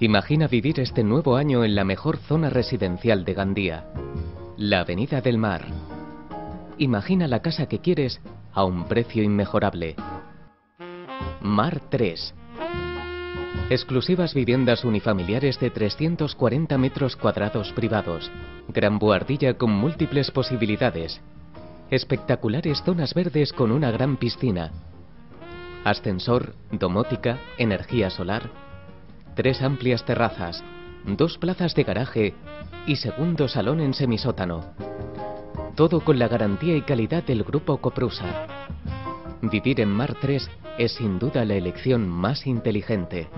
Imagina vivir este nuevo año en la mejor zona residencial de Gandía, la Avenida del Mar. Imagina la casa que quieres a un precio inmejorable. Mar 3. Exclusivas viviendas unifamiliares de 340 metros cuadrados privados. Gran buhardilla con múltiples posibilidades. Espectaculares zonas verdes con una gran piscina. Ascensor, domótica, energía solar, tres amplias terrazas, dos plazas de garaje y segundo salón en semisótano. Todo con la garantía y calidad del grupo Coprusa. Vivir en Mar 3 es sin duda la elección más inteligente.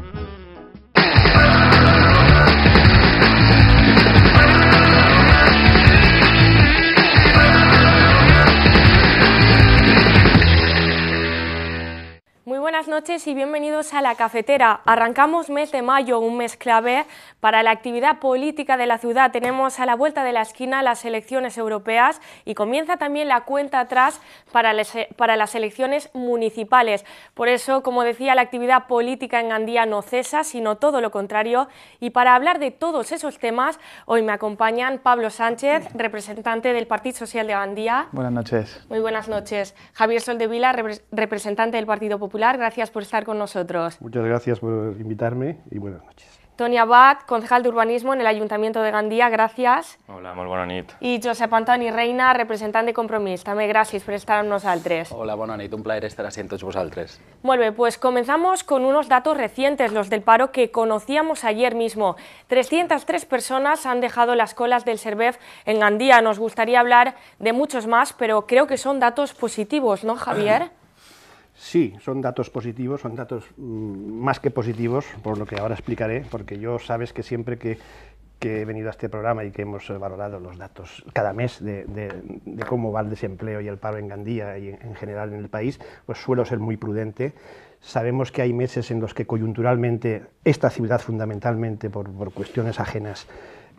buenas noches y bienvenidos a La Cafetera. Arrancamos mes de mayo, un mes clave para la actividad política de la ciudad. Tenemos a la vuelta de la esquina las elecciones europeas y comienza también la cuenta atrás para, para las elecciones municipales. Por eso, como decía, la actividad política en Gandía no cesa, sino todo lo contrario. Y para hablar de todos esos temas, hoy me acompañan Pablo Sánchez, representante del Partido Social de Gandía. Buenas noches. Muy buenas noches. Javier Soldevila, representante del Partido Popular gracias por estar con nosotros. Muchas gracias por invitarme y buenas noches. Tony Abad, concejal de urbanismo en el Ayuntamiento de Gandía, gracias. Hola, muy buena nit. Y Josep Antoni Reina, representante de Compromís, también gracias por estar con nosotros. Hola, buena nit, un placer estar así con vosotros. Muy bien, pues comenzamos con unos datos recientes, los del paro que conocíamos ayer mismo. 303 personas han dejado las colas del SERVEF en Gandía. Nos gustaría hablar de muchos más, pero creo que son datos positivos, ¿no, Javier? Sí, son datos positivos, son datos mm, más que positivos, por lo que ahora explicaré, porque yo sabes que siempre que, he venido a este programa y que hemos eh, valorado los datos cada mes de, cómo va el desempleo y el paro en Gandía y en general en el país, pues suelo ser muy prudente. Sabemos que hay meses en los que coyunturalmente esta ciudad fundamentalmente por, por cuestiones ajenas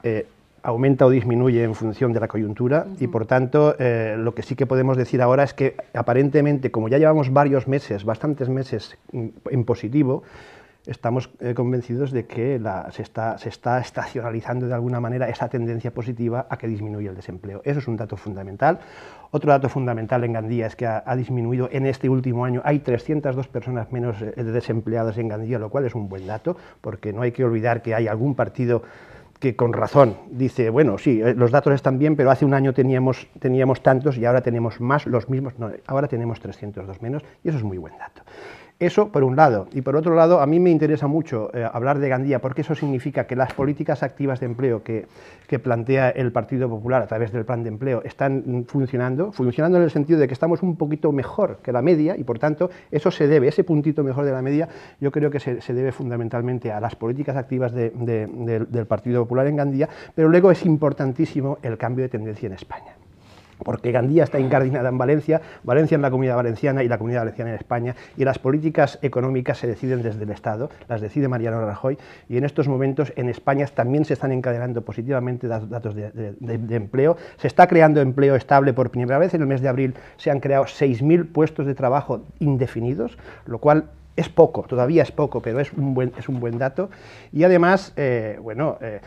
eh, aumenta o disminuye en función de la coyuntura y por tanto eh, lo que sí que podemos decir ahora es que aparentemente como ya llevamos varios meses, bastantes meses mm, en positivo, estamos eh, convencidos de que la, se, está, se está estacionalizando de alguna manera esa tendencia positiva a que disminuye el desempleo. Eso es un dato fundamental. Otro dato fundamental en Gandía es que ha, disminuido en este último año, hay 302 personas menos eh, desempleadas en Gandía, lo cual es un buen dato, porque no hay que olvidar que hay algún partido que con razón dice, bueno, sí, eh, los datos están bien, pero hace un año teníamos, teníamos tantos y ahora tenemos más, los mismos, no, ahora tenemos 302 menos, y eso es muy buen dato. Eso por un lado. Y por otro lado, a mí me interesa mucho eh, hablar de Gandía, porque eso significa que las políticas activas de empleo que, plantea el Partido Popular a través del plan de empleo están funcionando, funcionando en el sentido de que estamos un poquito mejor que la media y por tanto eso se debe, ese puntito mejor de la media, yo creo que se, debe fundamentalmente a las políticas activas del Partido Popular en Gandía, pero luego es importantísimo el cambio de tendencia en España porque Gandía está incardinada en Valencia, Valencia en la comunidad valenciana y la comunidad valenciana en España, y las políticas económicas se deciden desde el Estado, las decide Mariano Rajoy, y en estos momentos en España también se están encadenando positivamente datos de, empleo, se está creando empleo estable por primera vez, en el mes de abril se han creado 6.000 puestos de trabajo indefinidos, lo cual es poco, todavía es poco, pero es un buen, es un buen dato, y además, eh, bueno, eh,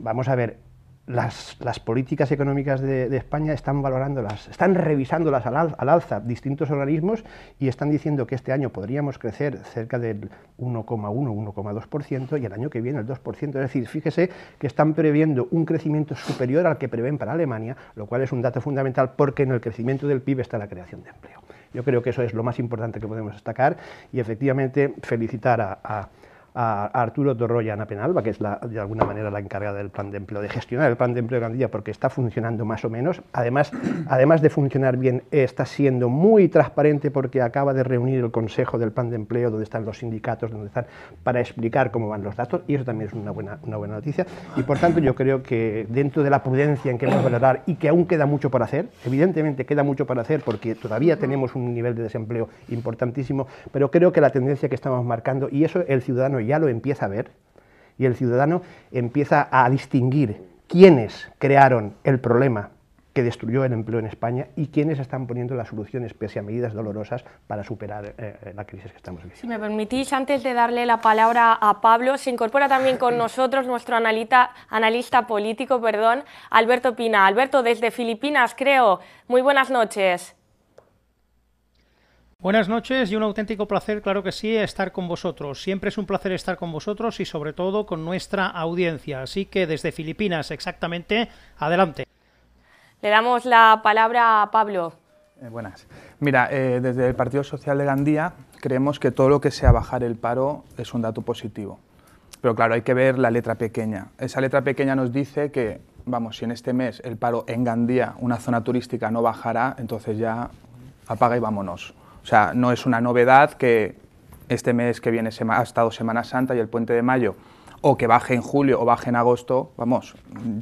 vamos a ver, las, políticas económicas de, España están valorándolas, están revisándolas al, al, alza distintos organismos y están diciendo que este año podríamos crecer cerca del 1,1, 1,2% y el año que viene el 2%. Es decir, fíjese que están previendo un crecimiento superior al que prevén para Alemania, lo cual es un dato fundamental porque en el crecimiento del PIB está la creación de empleo. Yo creo que eso es lo más importante que podemos destacar y efectivamente felicitar a a Arturo Torroya Ana Penalba, que es de alguna manera la encargada del plan de empleo, de gestionar el plan de empleo de Gandía, porque está funcionando más o menos. Además, además de funcionar bien, está siendo muy transparente porque acaba de reunir el Consejo del Plan de Empleo, donde están los sindicatos, donde están, para explicar cómo van los datos, y eso también es una buena, una buena noticia. Y por tanto, yo creo que dentro de la prudencia en que hemos valorar y que aún queda mucho por hacer, evidentemente queda mucho por hacer porque todavía tenemos un nivel de desempleo importantísimo, pero creo que la tendencia que estamos marcando, y eso el ciudadano ya lo empieza a ver y el ciudadano empieza a distinguir quiénes crearon el problema que destruyó el empleo en España y quiénes están poniendo las soluciones, pese a medidas dolorosas, para superar eh, eh, la crisis que estamos viviendo. Si me permitís, antes de darle la palabra a Pablo, se incorpora también con nosotros nuestro analista analista político, perdón, Alberto Pina. Alberto, desde Filipinas, creo. Muy buenas noches. Buenas noches y un auténtico placer, claro que sí, estar con vosotros. Siempre es un placer estar con vosotros y sobre todo con nuestra audiencia. Así que desde Filipinas exactamente, adelante. Le damos la palabra a Pablo. Eh, buenas. Mira, eh, desde el Partido Social de Gandía creemos que todo lo que sea bajar el paro es un dato positivo. Pero claro, hay que ver la letra pequeña. Esa letra pequeña nos dice que, vamos, si en este mes el paro en Gandía, una zona turística, no bajará, entonces ya apaga y vámonos. O sea, no es una novedad que este mes que viene ha estado Semana Santa y el puente de mayo, o que baje en julio o baje en agosto, vamos,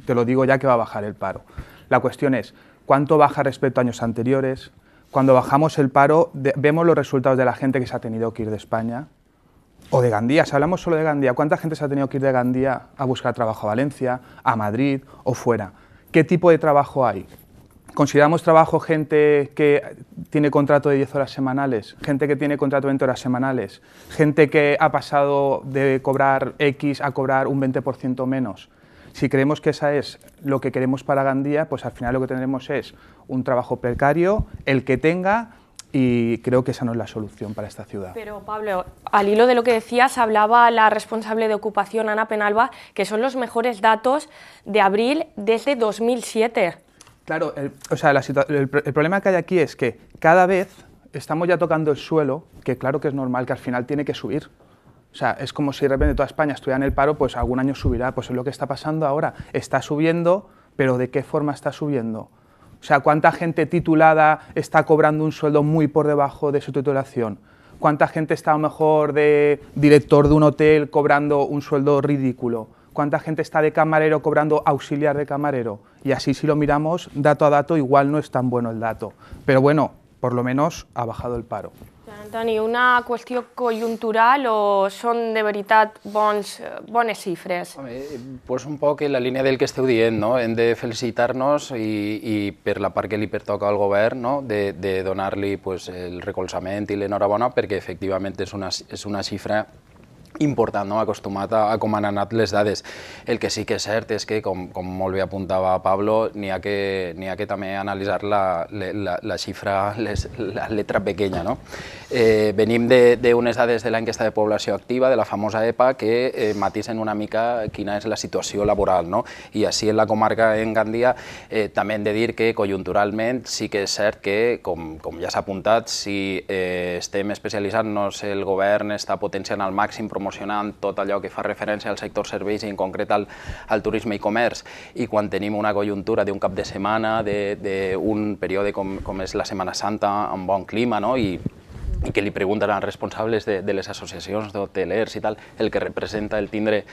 te lo digo ya que va a bajar el paro. La cuestión es, ¿cuánto baja respecto a años anteriores? Cuando bajamos el paro, vemos los resultados de la gente que se ha tenido que ir de España, o de Gandía, si hablamos solo de Gandía, ¿cuánta gente se ha tenido que ir de Gandía a buscar trabajo a Valencia, a Madrid o fuera? ¿Qué tipo de trabajo hay? ¿Consideramos trabajo gente que tiene contrato de 10 horas semanales, gente que tiene contrato de 20 horas semanales, gente que ha pasado de cobrar X a cobrar un 20% menos? Si creemos que esa es lo que queremos para Gandía, pues al final lo que tendremos es un trabajo precario, el que tenga, y creo que esa no es la solución para esta ciudad. Pero Pablo, al hilo de lo que decías, hablaba la responsable de ocupación, Ana Penalba, que son los mejores datos de abril desde 2007. Claro, o sea, el problema que hay aquí es que cada vez estamos ya tocando el suelo, que claro que es normal, que al final tiene que subir. O sea, es como si de repente toda España estuviera en el paro, pues algún año subirá. Pues es lo que está pasando ahora. Está subiendo, pero ¿de qué forma está subiendo? O sea, ¿cuánta gente titulada está cobrando un sueldo muy por debajo de su titulación? ¿Cuánta gente está a lo mejor de director de un hotel cobrando un sueldo ridículo? ¿Cuánta gente está de camarero cobrando auxiliar de camarero? y así si lo miramos dato a dato igual no es tan bueno el dato, pero bueno, por lo menos ha bajado el paro. Dani, una qüestió coyuntural o són de veritat bons, eh, bones xifres? Home, pues un poc en la línia del que esteu dient, no? hem de felicitar-nos i, i per la part que li pertoca al govern no? de, de donar-li pues, el recolzament i l'enhorabona perquè efectivament és una, és una xifra important, no? acostumat a, a com han anat les dades. El que sí que és cert és que, com, com molt bé apuntava Pablo, n'hi ha, que, ha que també analitzar la, la, la xifra, les, la letra pequeña. No? Eh, venim d'unes dades de l'enquesta de població activa, de la famosa EPA, que eh, matisen una mica quina és la situació laboral. No? I així en la comarca en Gandia eh, també hem de dir que conjunturalment sí que és cert que, com, com ja s'ha apuntat, si eh, estem especialitzant-nos, el govern està potenciant al màxim promocionant tot allò que fa referència al sector serveis i en concret al, al turisme i comerç. I quan tenim una conjuntura d'un cap de setmana, d'un període com, com és la Setmana Santa, amb bon clima, no? i i que li pregunten als responsables de, de les associacions d'hotelers i tal, el que representa el tindre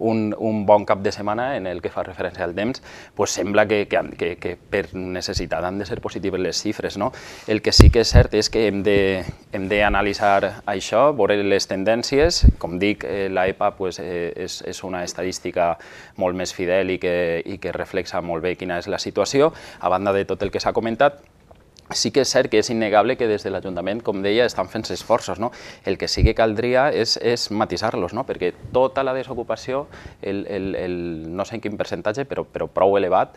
un, un bon cap de setmana en el que fa referència al temps, pues sembla que, que, que, que per necessitat han de ser positives les xifres. No? El que sí que és cert és que hem d'analitzar això, veure les tendències. Com dic, eh, l'EPA e pues, eh, és, és una estadística molt més fidel i que, i que reflexa molt bé quina és la situació. A banda de tot el que s'ha comentat, sí que és cert que és innegable que des de l'Ajuntament, com deia, estan fent esforços. No? El que sí que caldria és, és matisar-los, no? perquè tota la desocupació, el, el, el, no sé en quin percentatge, però, però prou elevat,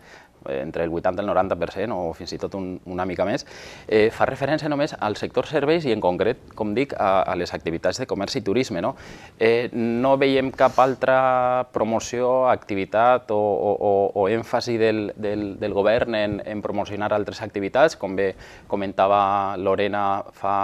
Eh, entre el 80 i el 90% o fins i tot un, una mica més, eh, fa referència només al sector serveis i en concret, com dic, a, a les activitats de comerç i turisme. No, eh, no veiem cap altra promoció, activitat o, o, o, o èmfasi del, del, del govern en, en promocionar altres activitats, com bé comentava Lorena fa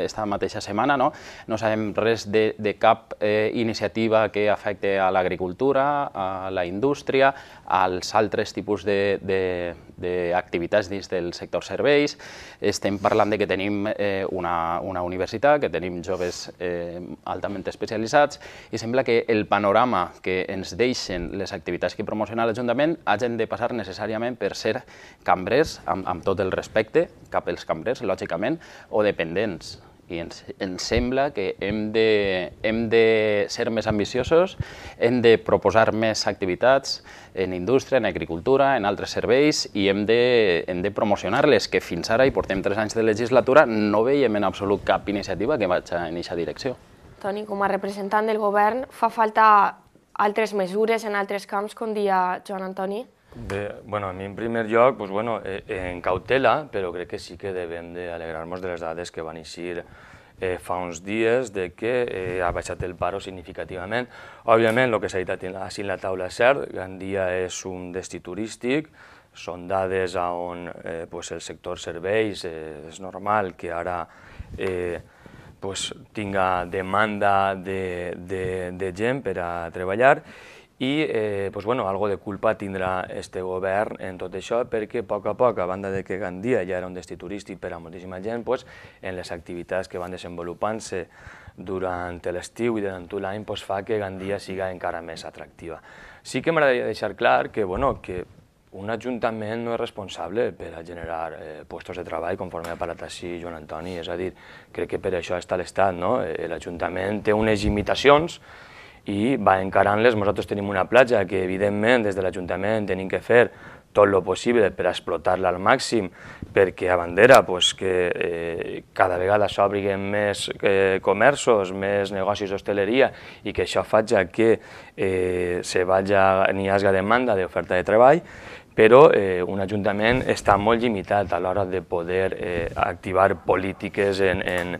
esta mateixa setmana. No, no sabem res de, de cap eh, iniciativa que afecte a l'agricultura, a la indústria, als altres tipus de, d'activitats de, dins del sector serveis. Estem parlant de que tenim eh, una, una universitat, que tenim joves eh, altament especialitzats i sembla que el panorama que ens deixen les activitats que promociona l'Ajuntament hagin de passar necessàriament per ser cambrers, amb, amb tot el respecte cap als cambrers, lògicament, o dependents i ens, ens sembla que hem de, hem de ser més ambiciosos, hem de proposar més activitats en indústria, en agricultura, en altres serveis i hem de, hem de promocionar-les, que fins ara, i portem tres anys de legislatura, no veiem en absolut cap iniciativa que vagi en aquesta direcció. Toni, com a representant del govern, fa falta altres mesures en altres camps, com dia Joan Antoni? Bé, bueno, a mi en primer lloc, pues, bueno, eh, eh, en cautela, però crec que sí que devem d'alegrar-nos de les dades que van eixir eh, fa uns dies de que eh, ha baixat el paro significativament. Òbviament, el que s'ha dit així en la taula és cert, Gandia és un destí turístic, són dades on eh, pues el sector serveis eh, és normal que ara eh, pues tinga demanda de, de, de gent per a treballar i eh, pues bueno, algo de culpa tindrà este govern en tot això perquè a poc a poc, a banda de que Gandia ja era un destí turístic per a moltíssima gent, pues, en les activitats que van desenvolupant-se durant l'estiu i durant tot l'any pues, fa que Gandia siga encara més atractiva. Sí que m'agradaria deixar clar que, bueno, que un ajuntament no és responsable per a generar eh, puestos de treball conforme ha parlat així Joan Antoni, és a dir, crec que per això està l'Estat, no? Eh, L'Ajuntament té unes limitacions, i va encarant-les. Nosaltres tenim una platja que, evidentment, des de l'Ajuntament tenim que fer tot el possible per explotar-la al màxim, perquè a bandera pues, que eh, cada vegada s'obriguen més eh, comerços, més negocis d'hostaleria i que això faci que eh, se n'hi hagi demanda d'oferta de treball, però eh, un ajuntament està molt limitat a l'hora de poder eh, activar polítiques en, en,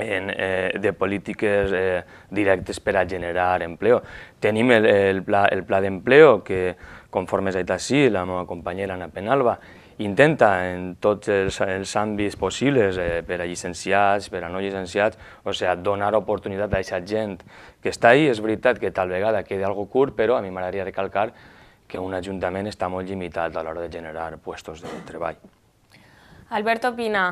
en, eh, de polítiques eh, directes per a generar empleo. Tenim el, el pla, el pla d'empleo que, conforme s'ha dit així, la meva companyera Ana Penalba, intenta en tots els, els àmbits possibles eh, per a llicenciats, per a no llicenciats, o sigui, sea, donar oportunitat a aquesta gent que està ahí. És veritat que tal vegada queda algo curt, però a mi m'agradaria recalcar que un ajuntament està molt limitat a l'hora de generar puestos de treball. Alberto Pina,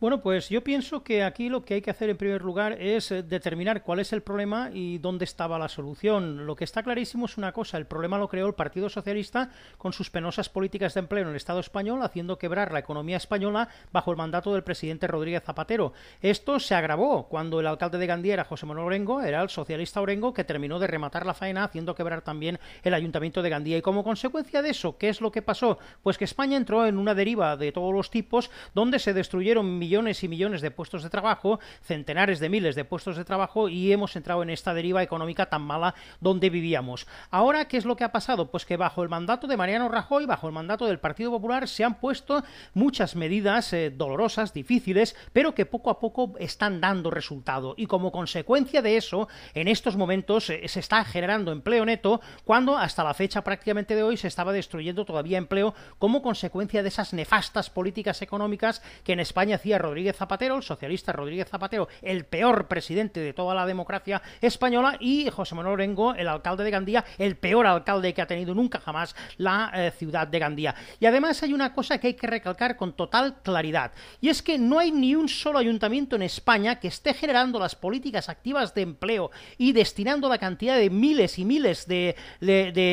Bueno, pues yo pienso que aquí lo que hay que hacer en primer lugar es eh, determinar cuál es el problema y dónde estaba la solución. Lo que está clarísimo es una cosa, el problema lo creó el Partido Socialista con sus penosas políticas de empleo en el Estado español, haciendo quebrar la economía española bajo el mandato del presidente Rodríguez Zapatero. Esto se agravó cuando el alcalde de Gandía era José Manuel Orengo, era el socialista Orengo que terminó de rematar la faena haciendo quebrar también el ayuntamiento de Gandía. Y como consecuencia de eso, ¿qué es lo que pasó? Pues que España entró en una deriva de todos los tipos donde se destruyeron millones y millones de puestos de trabajo, centenares de miles de puestos de trabajo y hemos entrado en esta deriva económica tan mala donde vivíamos. Ahora, ¿qué es lo que ha pasado? Pues que bajo el mandato de Mariano Rajoy, bajo el mandato del Partido Popular, se han puesto muchas medidas eh, dolorosas, difíciles, pero que poco a poco están dando resultado. Y como consecuencia de eso, en estos momentos eh, se está generando empleo neto cuando hasta la fecha prácticamente de hoy se estaba destruyendo todavía empleo como consecuencia de esas nefastas políticas económicas que en España hacían Rodríguez Zapatero, el socialista Rodríguez Zapatero, el peor presidente de toda la democracia española, y José Manuel Orengo, el alcalde de Gandía, el peor alcalde que ha tenido nunca jamás la eh, ciudad de Gandía. Y además hay una cosa que hay que recalcar con total claridad, y es que no hay ni un solo ayuntamiento en España que esté generando las políticas activas de empleo y destinando la cantidad de miles y miles de,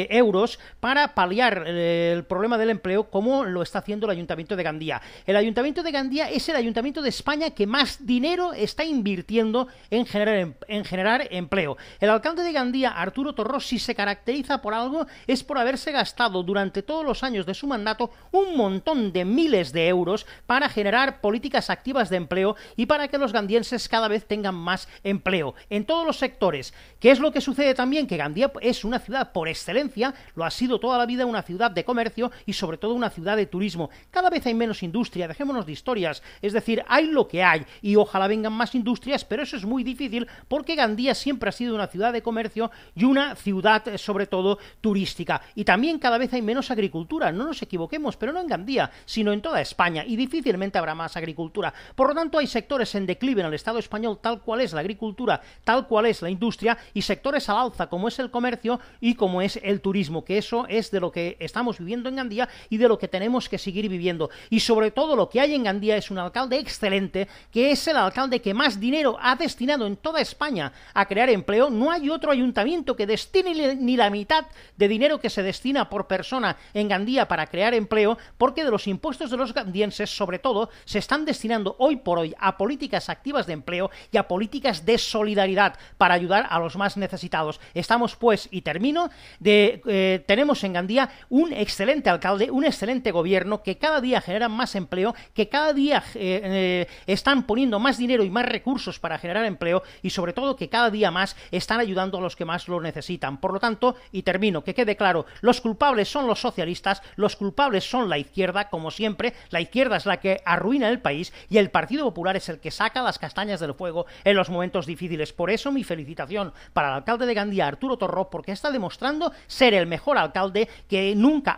euros para paliar eh, el problema del empleo como lo está haciendo el ayuntamiento de Gandía. El ayuntamiento de Gandía es el ayuntamiento de España que más dinero está invirtiendo en generar, em, en generar empleo. El alcalde de Gandía, Arturo Torros, se caracteriza por algo, es por haberse gastado durante todos los años de su mandato un montón de miles de euros para generar políticas activas de empleo y para que los gandienses cada vez tengan más empleo en todos los sectores. ¿Qué es lo que sucede también? Que Gandía es una ciudad por excelencia, lo ha sido toda la vida una ciudad de comercio y sobre todo una ciudad de turismo. Cada vez hay menos industria, dejémonos de historias, es decir, decir, hay lo que hay y ojalá vengan más industrias, pero eso es muy difícil porque Gandía siempre ha sido una ciudad de comercio y una ciudad eh, sobre todo turística. Y también cada vez hay menos agricultura, no nos equivoquemos, pero no en Gandía, sino en toda España y difícilmente habrá más agricultura. Por lo tanto, hay sectores en declive en el Estado español tal cual es la agricultura, tal cual es la industria y sectores al alza como es el comercio y como es el turismo, que eso es de lo que estamos viviendo en Gandía y de lo que tenemos que seguir viviendo. Y sobre todo lo que hay en Gandía es un alcalde excelente, que es el alcalde que más dinero ha destinado en toda España a crear empleo, no hay otro ayuntamiento que destine ni la mitad de dinero que se destina por persona en Gandía para crear empleo, porque de los impuestos de los gandienses, sobre todo, se están destinando hoy por hoy a políticas activas de empleo y a políticas de solidaridad para ayudar a los más necesitados. Estamos pues, y termino, de, eh, tenemos en Gandía un excelente alcalde, un excelente gobierno que cada día genera más empleo, que cada día eh, eh, están poniendo más dinero y más recursos para generar empleo y sobre todo que cada día más están ayudando a los que más lo necesitan. Por lo tanto, y termino, que quede claro, los culpables son los socialistas, los culpables son la izquierda, como siempre, la izquierda es la que arruina el país y el Partido Popular es el que saca las castañas del fuego en los momentos difíciles. Por eso mi felicitación para el alcalde de Gandía, Arturo Torró, porque está demostrando ser el mejor alcalde que nunca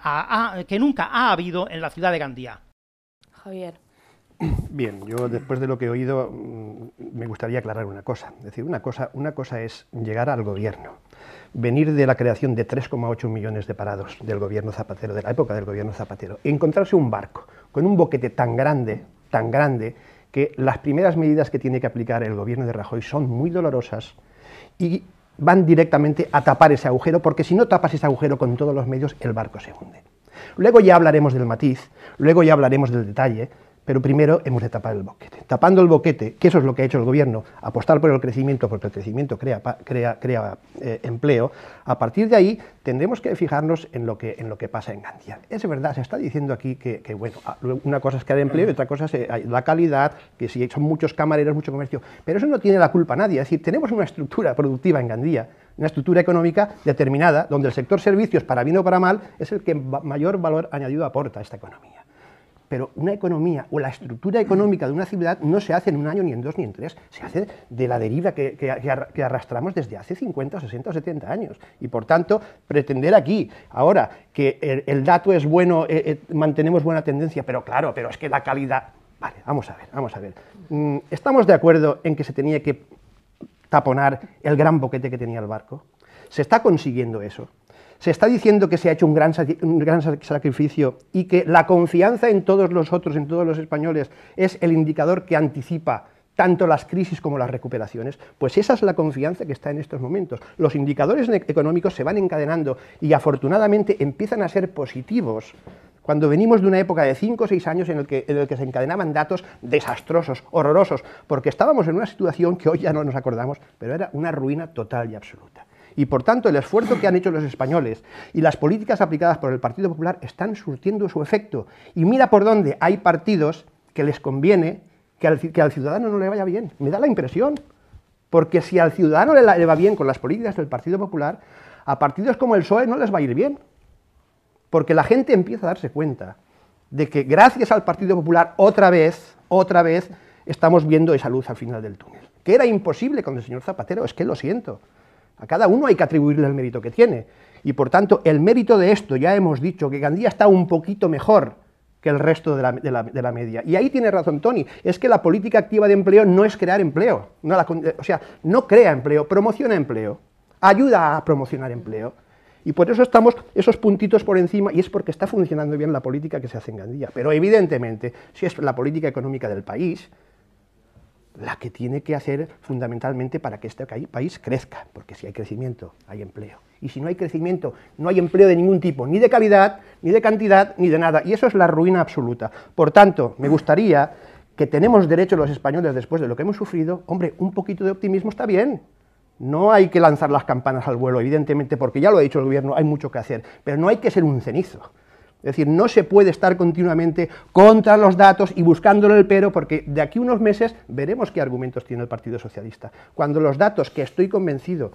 que nunca ha habido en la ciudad de Gandía. Javier. Bien, yo después de lo que he oído mm, me gustaría aclarar una cosa. Es decir, una cosa, una cosa es llegar al gobierno, venir de la creación de 3,8 millones de parados del gobierno Zapatero, de la época del gobierno Zapatero, encontrarse un barco con un boquete tan grande, tan grande, que las primeras medidas que tiene que aplicar el gobierno de Rajoy son muy dolorosas y van directamente a tapar ese agujero, porque si no tapas ese agujero con todos los medios, el barco se hunde. Luego ya hablaremos del matiz, luego ya hablaremos del detalle, pero primero hemos de tapar el boquete. Tapando el boquete, que eso es lo que ha hecho el gobierno, apostar por el crecimiento, porque el crecimiento crea, crea, crea eh, empleo, a partir de ahí tendremos que fijarnos en lo que, en lo que pasa en Gandía. Es verdad, se está diciendo aquí que, bueno, una cosa es crear empleo y otra cosa es eh, la calidad, que si son muchos camareros, mucho comercio, pero eso no tiene la culpa nadie. Es decir, tenemos una estructura productiva en Gandía, una estructura económica determinada, donde el sector servicios, para bien o para mal, es el que mayor valor añadido aporta a esta economía pero una economía o la estructura económica de una ciudad no se hace en un año, ni en dos, ni en tres, se hace de la deriva que, que, arrastramos desde hace 50 60 o 70 años. Y por tanto, pretender aquí, ahora, que el, dato es bueno, eh, eh, mantenemos buena tendencia, pero claro, pero es que la calidad... Vale, vamos a ver, vamos a ver. Mm, ¿Estamos de acuerdo en que se tenía que taponar el gran boquete que tenía el barco? ¿Se está consiguiendo eso? se está diciendo que se ha hecho un gran, sacrificio y que la confianza en todos los otros, en todos los españoles, es el indicador que anticipa tanto las crisis como las recuperaciones, pues esa es la confianza que está en estos momentos. Los indicadores económicos se van encadenando y afortunadamente empiezan a ser positivos cuando venimos de una época de 5 o 6 años en el, en el que se encadenaban datos desastrosos, horrorosos, porque estábamos en una situación que hoy ya no nos acordamos, pero era una ruina total y absoluta y por tanto el esfuerzo que han hecho los españoles y las políticas aplicadas por el Partido Popular están surtiendo su efecto. Y mira por dónde hay partidos que les conviene que al, ciudadano no le vaya bien. Me da la impresión. Porque si al ciudadano le, le va bien con las políticas del Partido Popular, a partidos como el PSOE no les va a ir bien. Porque la gente empieza a darse cuenta de que gracias al Partido Popular otra vez, otra vez, estamos viendo esa luz al final del túnel. Que era imposible con el señor Zapatero, es que lo siento. A cada uno hay que atribuirle el mérito que tiene. Y por tanto, el mérito de esto, ya hemos dicho que Gandía está un poquito mejor que el resto de la, media. Y ahí tiene razón Tony, es que la política activa de empleo no es crear empleo, o sea, no crea empleo, promociona empleo, ayuda a promocionar empleo. Y por eso estamos esos puntitos por encima, y es porque está funcionando bien la política que se hace en Gandía. Pero evidentemente, si es la política económica del país, la que tiene que hacer fundamentalmente para que este país crezca, porque si hay crecimiento, hay empleo. Y si no hay crecimiento, no hay empleo de ningún tipo, ni de calidad, ni de cantidad, ni de nada. Y eso es la ruina absoluta. Por tanto, me gustaría que tenemos derecho los españoles después de lo que hemos sufrido, hombre, un poquito de optimismo está bien. No hay que lanzar las campanas al vuelo, evidentemente, porque ya lo ha dicho el gobierno, hay mucho que hacer, pero no hay que ser un cenizo. Es decir, no se puede estar continuamente contra los datos y buscándolo el pero, porque de aquí a unos meses veremos qué argumentos tiene el Partido Socialista. Cuando los datos, que estoy convencido,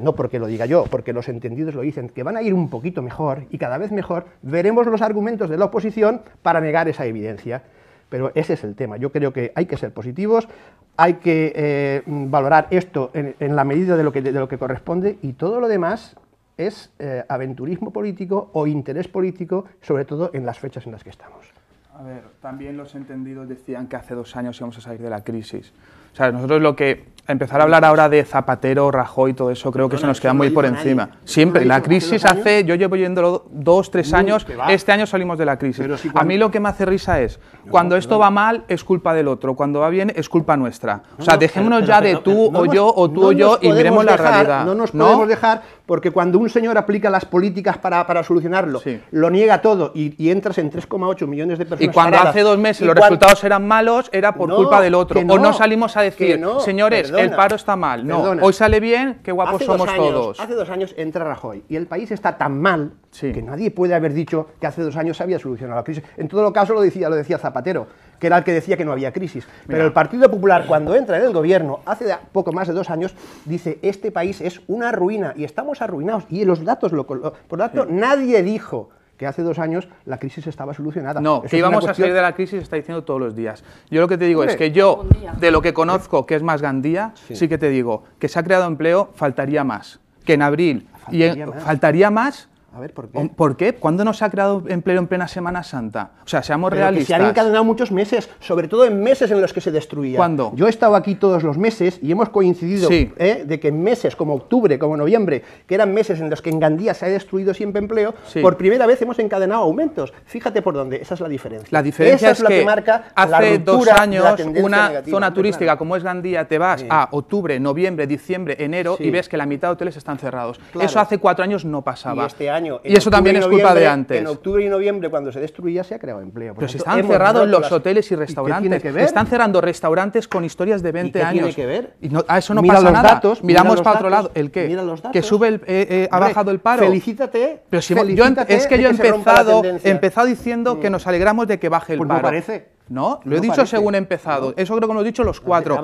no porque lo diga yo, porque los entendidos lo dicen, que van a ir un poquito mejor y cada vez mejor, veremos los argumentos de la oposición para negar esa evidencia. Pero ese es el tema. Yo creo que hay que ser positivos, hay que eh, valorar esto en, la medida de lo que corresponde y todo lo demás es eh, aventurismo político o interés político, sobre todo en las fechas en las que estamos. A ver, también los entendidos decían que hace dos años íbamos a salir de la crisis. O sea, nosotros lo que empezar a hablar ahora de Zapatero, Rajoy, y todo eso, creo que se nos queda muy por encima. Siempre, la crisis hace, yo llevo yéndolo dos, tres años, este año salimos de la crisis. A mí lo que me hace risa es, cuando esto va mal, es culpa del otro, cuando va bien, es culpa nuestra. O sea, dejémonos ya de tú o yo o tú o yo y miremos la realidad. No nos podemos dejar, porque cuando un señor aplica las políticas para, solucionarlo, lo niega todo y, entras en 3,8 millones de personas. Y cuando hace dos meses los resultados eran malos, era por culpa del otro. o no salimos a decir, señores, el paro está mal. No, hoy sale bien, qué guapos somos todos. Hace dos años entra Rajoy y el país está tan mal que nadie puede haber dicho que hace dos años se había solucionado la crisis. En todo caso lo decía, lo decía Zapatero, que era el que decía que no había crisis. Pero el Partido Popular, cuando entra en el gobierno, hace poco más de dos años, dice, este país es una ruina y estamos arruinados. Y los datos, lo, por lo tanto, nadie dijo que hace dos años la crisis estaba solucionada. No, que íbamos a salir de la crisis está diciendo todos los días. Yo lo que te digo es que yo, de lo que conozco, que es más Gandía, sí. que te digo que se ha creado empleo, faltaría más. Que en abril. y faltaría más a ver, ¿por qué? ¿Por qué? ¿Cuándo nos ha creado empleo en plena Semana Santa? O sea, seamos Pero realistas. se han encadenado muchos meses, sobre todo en meses en los que se destruía. ¿Cuándo? Yo he estado aquí todos los meses y hemos coincidido ¿eh? de que en meses como octubre, como noviembre, que eran meses en los que en Gandía se ha destruido siempre empleo, por primera vez hemos encadenado aumentos. Fíjate por dónde, esa es la diferencia. La diferencia es, que, marca hace dos años una zona turística como es Gandía, te vas a octubre, noviembre, diciembre, enero y ves que la mitad de hoteles están cerrados. Eso hace cuatro años no pasaba. este año y eso también es culpa de antes. En octubre y noviembre, cuando se destruía, se ha creado empleo. Pero se están cerrados los hoteles y restaurantes. Están cerrando restaurantes con historias de 20 ¿Y qué años. tiene que ver? Y a eso no pasa los nada. Datos, Miramos para otro lado. ¿El qué? Que sube el, eh, eh, ha bajado el paro. Felicítate. Pero yo, es que yo he empezado, empezado diciendo que mm. nos alegramos de que baje el pues paro. parece. No, lo he dicho según he empezado. Eso creo que lo hemos dicho los cuatro.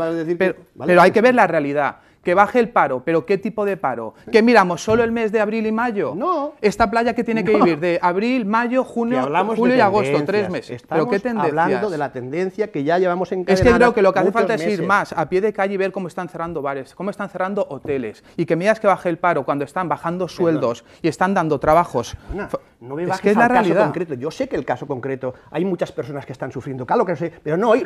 pero hay que ver la realidad que baje el paro, pero ¿qué tipo de paro? ¿Que miramos solo el mes de abril y mayo? No. ¿Esta playa que tiene que vivir de abril, mayo, junio, julio y agosto? Tres meses. Estamos hablando de la tendencia que ya llevamos en Es que creo que lo que hace falta es ir más a pie de calle y ver cómo están cerrando bares, cómo están cerrando hoteles y que miras que baje el paro cuando están bajando sueldos y están dando trabajos. no me es que es la realidad. Caso concreto. Yo sé que el caso concreto hay muchas personas que están sufriendo, claro que no sé, pero no, hoy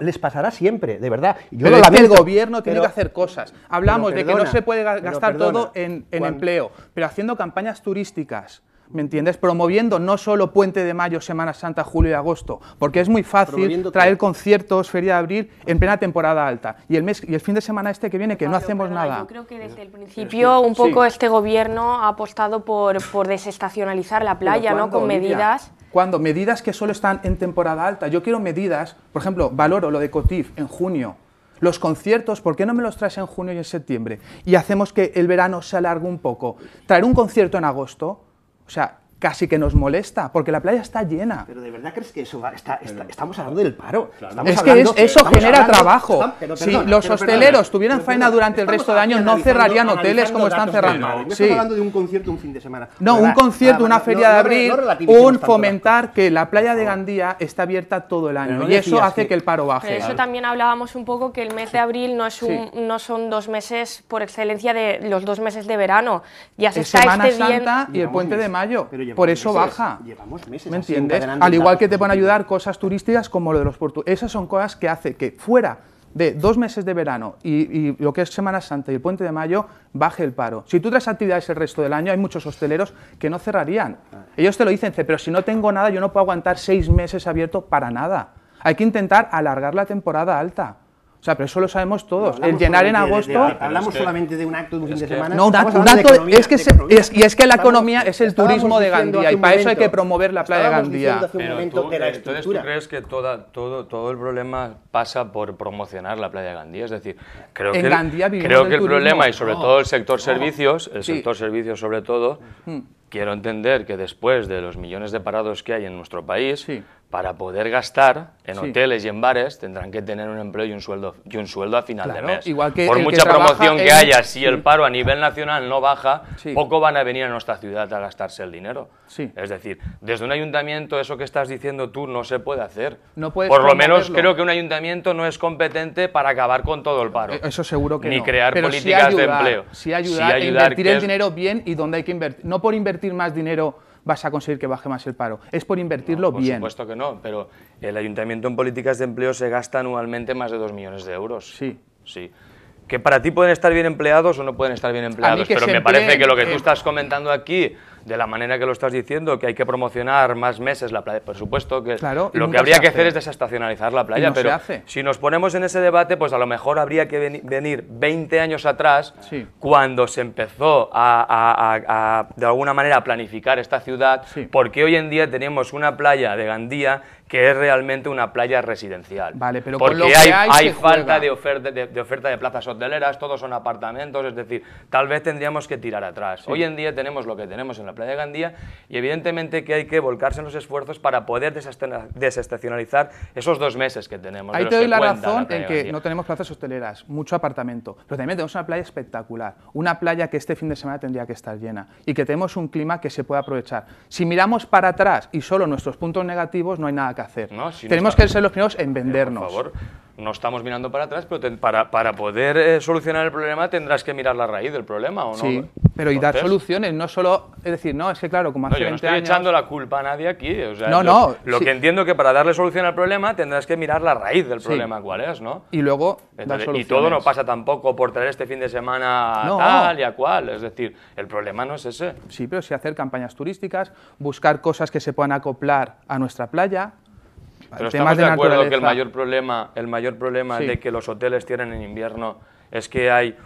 les pasará siempre, de verdad. Yo pero lo el gobierno tiene que hacer cosas hablamos de que no se puede gastar todo en, empleo, pero haciendo campañas turísticas. ¿Me entiendes? Promoviendo no solo Puente de Mayo, Semana Santa, Julio y Agosto, porque es muy fácil traer conciertos, Feria de Abril, en plena temporada alta. Y el, mes, y el fin de semana este que viene, que no hacemos nada. Yo creo que desde el principio un poco este gobierno ha apostado por, desestacionalizar la playa, ¿no? Con medidas... Cuando medidas que solo están en temporada alta. Yo quiero medidas, por ejemplo, valoro lo de COTIF en junio, los conciertos, ¿por qué no me los traes en junio y en septiembre? Y hacemos que el verano se alargue un poco. Traer un concierto en agosto, o sea, casi que nos molesta, porque la playa está llena. Pero de verdad crees que eso va, estamos hablando del paro. es que eso genera trabajo. si los hosteleros tuvieran faena durante el resto de año, no cerrarían hoteles como están cerrando. No, hablando de un concierto un fin de semana. No, un concierto, una feria de abril, un fomentar que la playa de Gandía está abierta todo el año y eso hace que el paro baje. eso también hablábamos un poco que el mes de abril no es un, no son dos meses por excelencia de los dos meses de verano. Ya se está Santa y el puente de mayo por eso baja. Llevamos meses. ¿Me entiendes? Al igual que te van a ayudar cosas turísticas como lo de los portugueses. Esas son cosas que hace que fuera de dos meses de verano y, lo que es Semana Santa y el puente de mayo, baje el paro. Si tú traes actividades el resto del año, hay muchos hosteleros que no cerrarían. Ah. Ellos te lo dicen, pero si no tengo nada, yo no puedo aguantar seis meses abierto para nada. Hay que intentar alargar la temporada alta. O sea, pero eso lo sabemos todos. el llenar en agosto. hablamos solamente de un acto de un fin de semana. No, un dato. es que y es que la economía es el turismo de Gandía y para eso hay que promover la playa de Gandía. Pero entonces, ¿tú crees que toda, todo, todo el problema pasa por promocionar la playa de Gandía? Es decir, creo que, creo que el problema y sobre todo el sector servicios, el sector servicios sobre todo, mm quiero entender que después de los millones de parados que hay en nuestro país, para poder gastar en hoteles y en bares tendrán que tener un empleo y un sueldo y un sueldo a final de mes. Igual que Por mucha promoción que haya, si el paro a nivel nacional no baja, poco van a venir a nuestra ciudad a gastarse el dinero. Es decir, desde un ayuntamiento eso que estás diciendo tú no se puede hacer. Por lo menos creo que un ayuntamiento no es competente para acabar con todo el paro. E-, eso seguro que ni crear políticas de empleo. Si ayudar, si ayudar invertir el dinero bien y donde hay que invertir, no por invertir más dinero vas a conseguir que baje más el paro. Es por invertirlo bien. Por supuesto que no, pero el ayuntamiento en políticas de empleo se gasta anualmente más de 2 millones de euros. Sí. Sí. Que para ti pueden estar bien empleados o no pueden estar bien empleados, pero me parece que lo que tú eh, estás comentando aquí de la manera que lo estás diciendo, que hay que promocionar más meses la playa. Por supuesto que lo que habría que hacer es desestacionalizar la playa, pero si nos ponemos en ese debate, pues a lo mejor habría que venir 20 años atrás, cuando se empezó a, de alguna manera a planificar esta ciudad, porque hoy en día tenemos una playa de Gandía que es realmente una playa residencial. Vale, pero Porque lo que hay, hay, falta de oferta de, oferta de plazas hoteleras, todos son apartamentos, es decir, tal vez tendríamos que tirar atrás. Hoy en día tenemos lo que tenemos en la playa de Gandía y evidentemente que hay que volcarse en los esfuerzos para poder desestacionalizar esos dos meses que tenemos. Ahí te doy la razón en que no tenemos plazas hoteleras, mucho apartamento, pero también tenemos una playa espectacular, una playa que este fin de semana tendría que estar llena y que tenemos un clima que se puede aprovechar. Si miramos para atrás y solo nuestros puntos negativos, no hay nada que hacer. Tenemos que ser los primeros en vendernos. por favor, no estamos mirando para atrás, pero para, para, poder eh, solucionar el problema tendrás que mirar la raíz del problema, ¿o no? Sí, pero y dar soluciones, no solo... Es decir, no, es que claro, como hace yo no estoy echando la culpa a nadie aquí. no, no. Lo que entiendo que para darle solución al problema tendrás que mirar la raíz del problema, cuál es, ¿no? Y luego Y todo no pasa tampoco por traer este fin de semana tal y a cual. Es decir, el problema no es ese. Sí, pero sí hacer campañas turísticas, buscar cosas que se puedan acoplar a nuestra playa, pero estamos de, acuerdo que el mayor problema, el mayor problema de que los hoteles tienen en invierno es que hay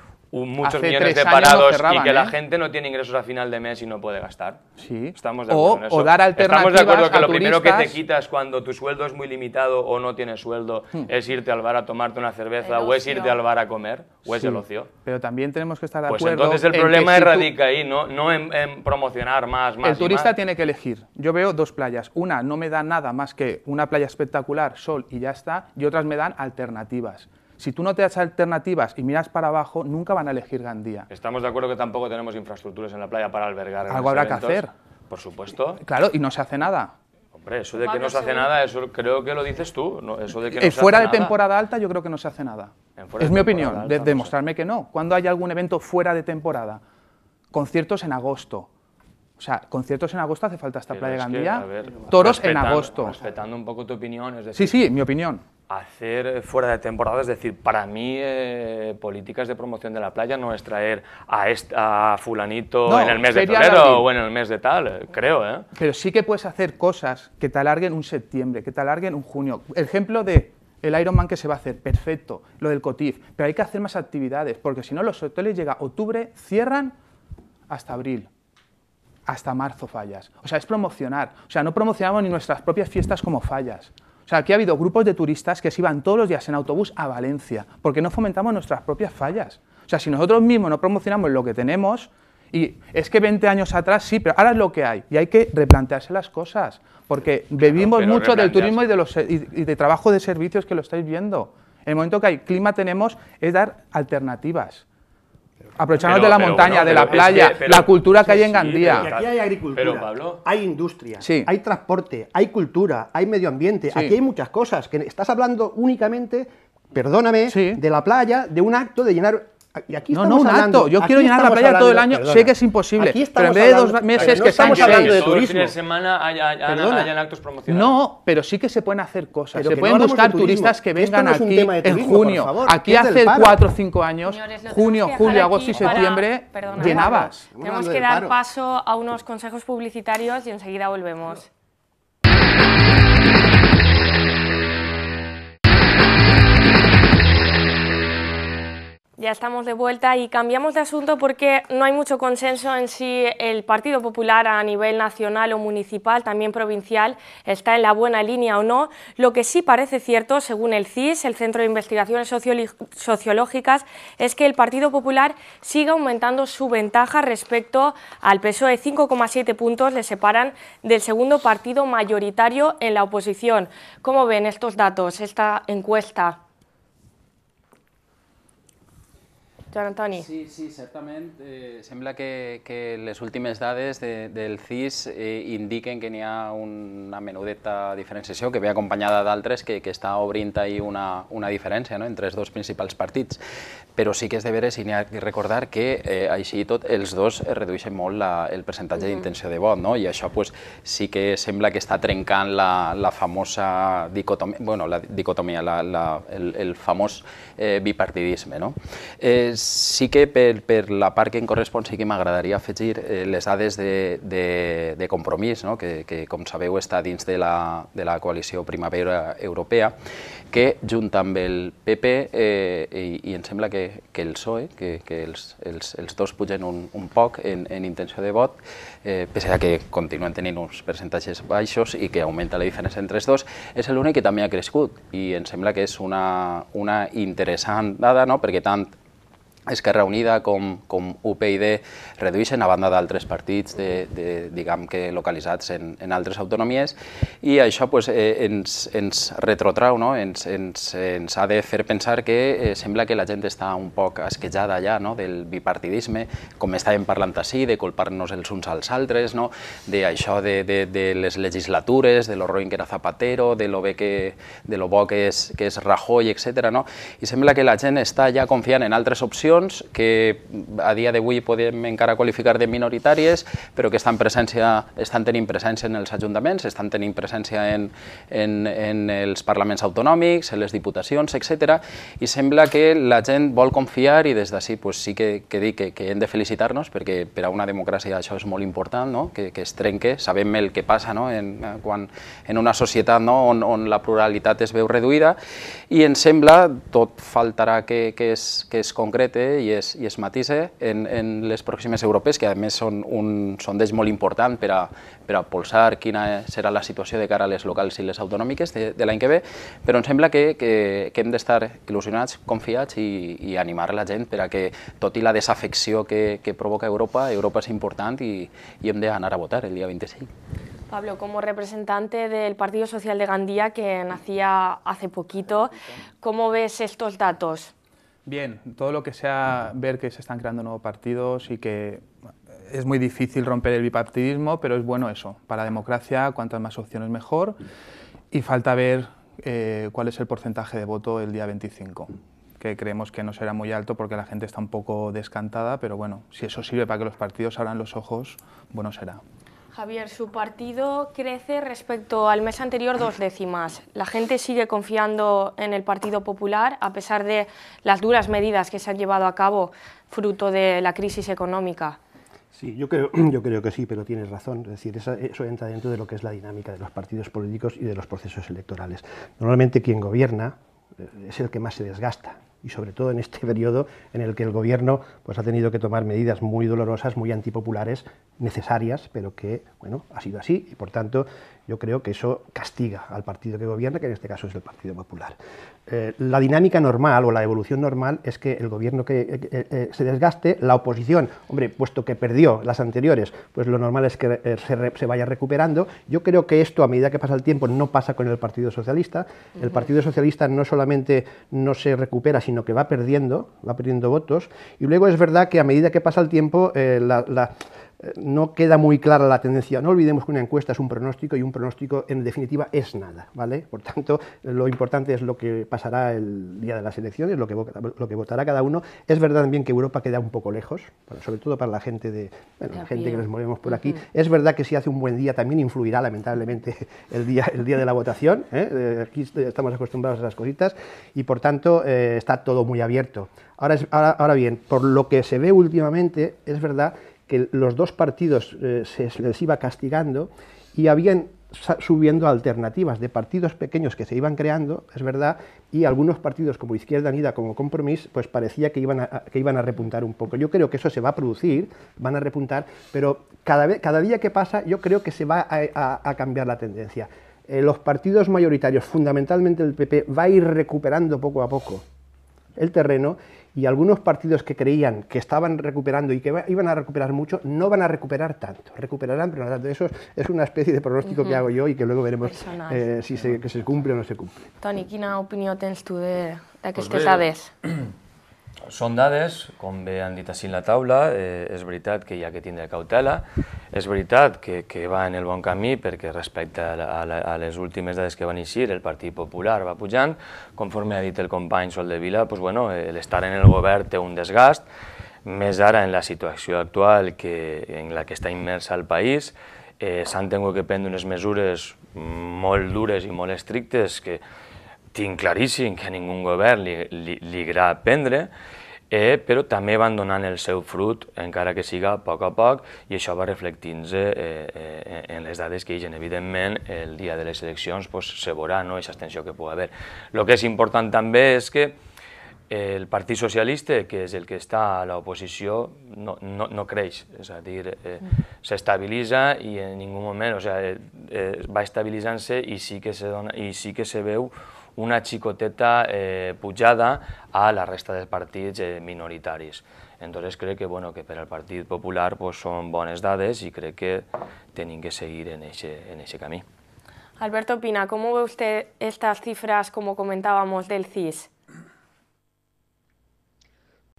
muchos Hace millones de parados y que la ¿eh? gente no tiene ingresos a final de mes y no puede gastar. Sí. Estamos de acuerdo o, en O dar alternativas Estamos de acuerdo que lo primero que te quitas cuando tu sueldo es muy limitado o no tienes sueldo hmm. es irte al bar a tomarte una cerveza o es irte al bar a comer o es el ocio. Pero también tenemos que estar de pues acuerdo. Pues entonces el problema radica ahí, no, no en, promocionar más, más. El turista tiene que elegir. Yo veo dos playas. Una no me da nada más que una playa espectacular, sol y ya está, y otras me dan alternativas. Si tú no te das alternativas y miras para abajo, nunca van a elegir Gandía. Estamos de acuerdo que tampoco tenemos infraestructuras en la playa para albergar. Algo habrá que hacer. Por supuesto. Claro, y no se hace nada. Hombre, eso de que no se hace nada, eso creo que lo dices tú. eso de que no eh, fuera de temporada alta yo creo que no se hace nada. Es mi opinión, de demostrarme que no. Cuando hay algún evento fuera de temporada, conciertos en agosto. O sea, conciertos en agosto hace falta esta playa de Gandía. toros en agosto. Respetando un poco tu opinión. sí, sí, mi opinión hacer fuera de temporada, es decir, para mí eh, políticas de promoción de la playa no es traer a, fulanito en el mes de febrero o en el mes de tal, eh, creo. Eh. Pero sí que puedes hacer cosas que te alarguen un septiembre, que te alarguen un junio. Ejemplo de el Ironman que se va a hacer, perfecto, lo del COTIF, pero hay que hacer más actividades, porque si no los hoteles llega octubre, cierran hasta abril hasta marzo fallas. O sea, es promocionar. O sea, no promocionamos ni nuestras propias fiestas como fallas. O sea, aquí ha habido grupos de turistas que se iban todos los días en autobús a Valencia, porque no fomentamos nuestras propias fallas. O sea, si nosotros mismos no promocionamos lo que tenemos, y es que 20 años atrás sí, pero ahora es lo que hay. Y hay que replantearse las cosas, porque vivimos mucho del turismo y de, los, de trabajo de servicios que lo estáis viendo. En el momento que hay clima tenemos es dar alternativas. Aprovechamos de la montaña, de la playa, la cultura que hay en Gandía. aquí hay agricultura, hay industria, hay transporte, hay cultura, hay medio ambiente. Aquí hay muchas cosas. Que estás hablando únicamente, perdóname, de la playa, de un acto de llenar no, no, un Yo quiero llenar la playa todo el año. sé que es imposible. pero en vez de dos meses que estamos hablando de turismo. actos promocionales. No, pero sí que se pueden hacer cosas. se pueden buscar turistas que vengan aquí en junio. aquí hace cuatro o cinco años, junio, julio, agosto y septiembre, llenabas. Tenemos que dar paso a unos consejos publicitarios y enseguida volvemos. Ya estamos de vuelta y cambiamos de asunto porque no hay mucho consenso en si el Partido Popular a nivel nacional o municipal, también provincial, está en la buena línea o no. Lo que sí parece cierto, según el CIS, el Centro de Investigaciones Sociológicas, es que el Partido Popular sigue aumentando su ventaja respecto al de 5,7 puntos le separan del segundo partido mayoritario en la oposición. ¿Cómo ven estos datos, esta encuesta? Joan Antoni. Sí, sí, certament. Eh, sembla que, que les últimes dades de, del CIS eh, indiquen que n'hi ha una menudeta diferenciació que ve acompanyada d'altres que, que està obrint ahir una, una diferència no?, entre els dos principals partits. Però sí que és de veres i n'hi ha que recordar que, eh, així i tot, els dos redueixen molt la, el percentatge mm -hmm. d'intenció de vot, no? i això pues, sí que sembla que està trencant la, la famosa dicotomia, bueno, la dicotomia, la, la, el, el famós eh, bipartidisme. No? Eh, sí que per, per la part que em correspon sí que m'agradaria afegir eh, les dades de, de, de compromís, no? que, que com sabeu està dins de la, de la coalició Primavera Europea, que junt amb el PP eh, i, i em sembla que, que el PSOE, que, que els, els, els dos pugen un, un poc en, en intenció de vot, eh, pese a que continuen tenint uns percentatges baixos i que augmenta la diferència entre els dos, és l'únic que també ha crescut i em sembla que és una, una interessant dada, no? perquè tant Esquerra Unida com, com UPyD redueixen a banda d'altres partits de, de, diguem que localitzats en, en altres autonomies i això pues, eh, ens, ens retrotrau, no? ens, ens, ens ha de fer pensar que eh, sembla que la gent està un poc esquejada ja no? del bipartidisme, com estàvem parlant així, de culpar-nos els uns als altres, no? de, això de, de, de les legislatures, de lo roïn que era Zapatero, de lo, bé que, de lo bo que és, que és Rajoy, etc. No? I sembla que la gent està ja confiant en altres opcions associacions que a dia d'avui podem encara qualificar de minoritàries, però que estan, presència, estan tenint presència en els ajuntaments, estan tenint presència en, en, en els parlaments autonòmics, en les diputacions, etc. I sembla que la gent vol confiar i des d'ací pues, sí que, que dic que, que hem de felicitar-nos perquè per a una democràcia això és molt important, no? que, que es trenque, sabem el que passa no? en, quan, en una societat no? on, on la pluralitat es veu reduïda i ens sembla, tot faltarà que, que, es, que es concrete consolide i es, i es matisa en, en les pròximes europees, que a més són un sondeig molt important per a, per a polsar quina serà la situació de cara a les locals i les autonòmiques de, de l'any que ve, però em sembla que, que, que hem d'estar il·lusionats, confiats i, i animar la gent per a que, tot i la desafecció que, que provoca Europa, Europa és important i, i hem d'anar a votar el dia 25. Pablo, como representante del Partido Social de Gandía, que nacía hace poquito, ¿cómo ves estos datos? Bien, todo lo que sea ver que se están creando nuevos partidos y que eh, es muy difícil romper el bipartidismo, pero es bueno eso. Para la democracia, cuantas más opciones mejor. Y falta ver eh, cuál es el porcentaje de voto el día 25, que creemos que no será muy alto porque la gente está un poco descantada, pero bueno, si eso sirve para que los partidos abran los ojos, bueno será. Javier, su partido crece respecto al mes anterior dos décimas. La gente sigue confiando en el Partido Popular a pesar de las duras medidas que se han llevado a cabo fruto de la crisis económica. Sí, yo creo, yo creo que sí, pero tienes razón. Es decir, eso entra dentro de lo que es la dinámica de los partidos políticos y de los procesos electorales. Normalmente quien gobierna eh, es el que más se desgasta y sobre todo en este periodo en el que el gobierno pues, ha tenido que tomar medidas muy dolorosas, muy antipopulares, necesarias, pero que bueno, ha sido así y por tanto yo creo que eso castiga al partido que gobierna, que en este caso es el Partido Popular. Eh, la dinámica normal o la evolución normal es que el gobierno que eh, eh, se desgaste, la oposición, hombre, puesto que perdió las anteriores, pues lo normal es que se, vaya recuperando. Yo creo que esto, a medida que pasa el tiempo, no pasa con el Partido Socialista. El Partido Socialista no solamente no se recupera, sino que va perdiendo, va perdiendo votos. Y luego es verdad que a medida que pasa el tiempo, la no queda muy clara la tendencia. No olvidemos que una encuesta es un pronóstico y un pronóstico en definitiva es nada, ¿vale? Por tanto, lo importante es lo que pasará el día de las elecciones, lo que, lo que votará cada uno. Es verdad también que Europa queda un poco lejos, sobre todo para la gente de la gente que nos movemos por aquí. Es verdad que si hace un buen día también influirá lamentablemente el día, el día de la votación. ¿eh? Eh, aquí estamos acostumbrados a esas cositas y por tanto eh, está todo muy abierto. Ahora, ahora bien, por lo que se ve últimamente, es verdad que los dos partidos eh, se les iba castigando y habían subiendo alternativas de partidos pequeños que se iban creando, es verdad, y algunos partidos como Izquierda Unida, como Compromís, pues parecía que iban, a, que iban a repuntar un poco. Yo creo que eso se va a producir, van a repuntar, pero cada, cada día que pasa yo creo que se va a, cambiar la tendencia. Eh, los partidos mayoritarios, fundamentalmente el PP, va a ir recuperando poco a poco el terreno y algunos partidos que creían que estaban recuperando y que iban a recuperar mucho, no van a recuperar tanto. Recuperarán, pero no tanto. Eso es una especie de pronóstico que hago yo y que luego veremos eh, si se, que se cumple o no se cumple. Toni, opinión tienes tú de, de sabes pues són dades, com bé han dit així en la taula, eh, és veritat que hi ha que tindre cautela, és veritat que, que va en el bon camí perquè respecte a, la, a, les últimes dades que van eixir, el Partit Popular va pujant, conforme ha dit el company Sol de Vila, doncs, bueno, l'estar en el govern té un desgast, més ara en la situació actual que, en la que està immersa el país, eh, s'han tingut que prendre unes mesures molt dures i molt estrictes que tinc claríssim que a ningú govern li, li, li agrada prendre eh, però també van donant el seu fruit, encara que siga a poc a poc, i això va reflectint-se eh, eh, en les dades que hi Evidentment, el dia de les eleccions pues, se veurà no, aquesta extensió que pugui haver. El que és important també és que eh, el Partit Socialista, que és el que està a l'oposició, no, no, no creix, és a dir, eh, s'estabilitza i en ningú moment, o sigui, eh, eh, va estabilitzant-se i, sí que se dona, i sí que se veu una xicoteta eh, pujada a la resta de partits eh, minoritaris. Entonces crec que, bueno, que per al Partit Popular pues, són bones dades i crec que tenim que seguir en aquest camí. Alberto Pina, com veu vostè estas xifres, com comentàvem, del CIS?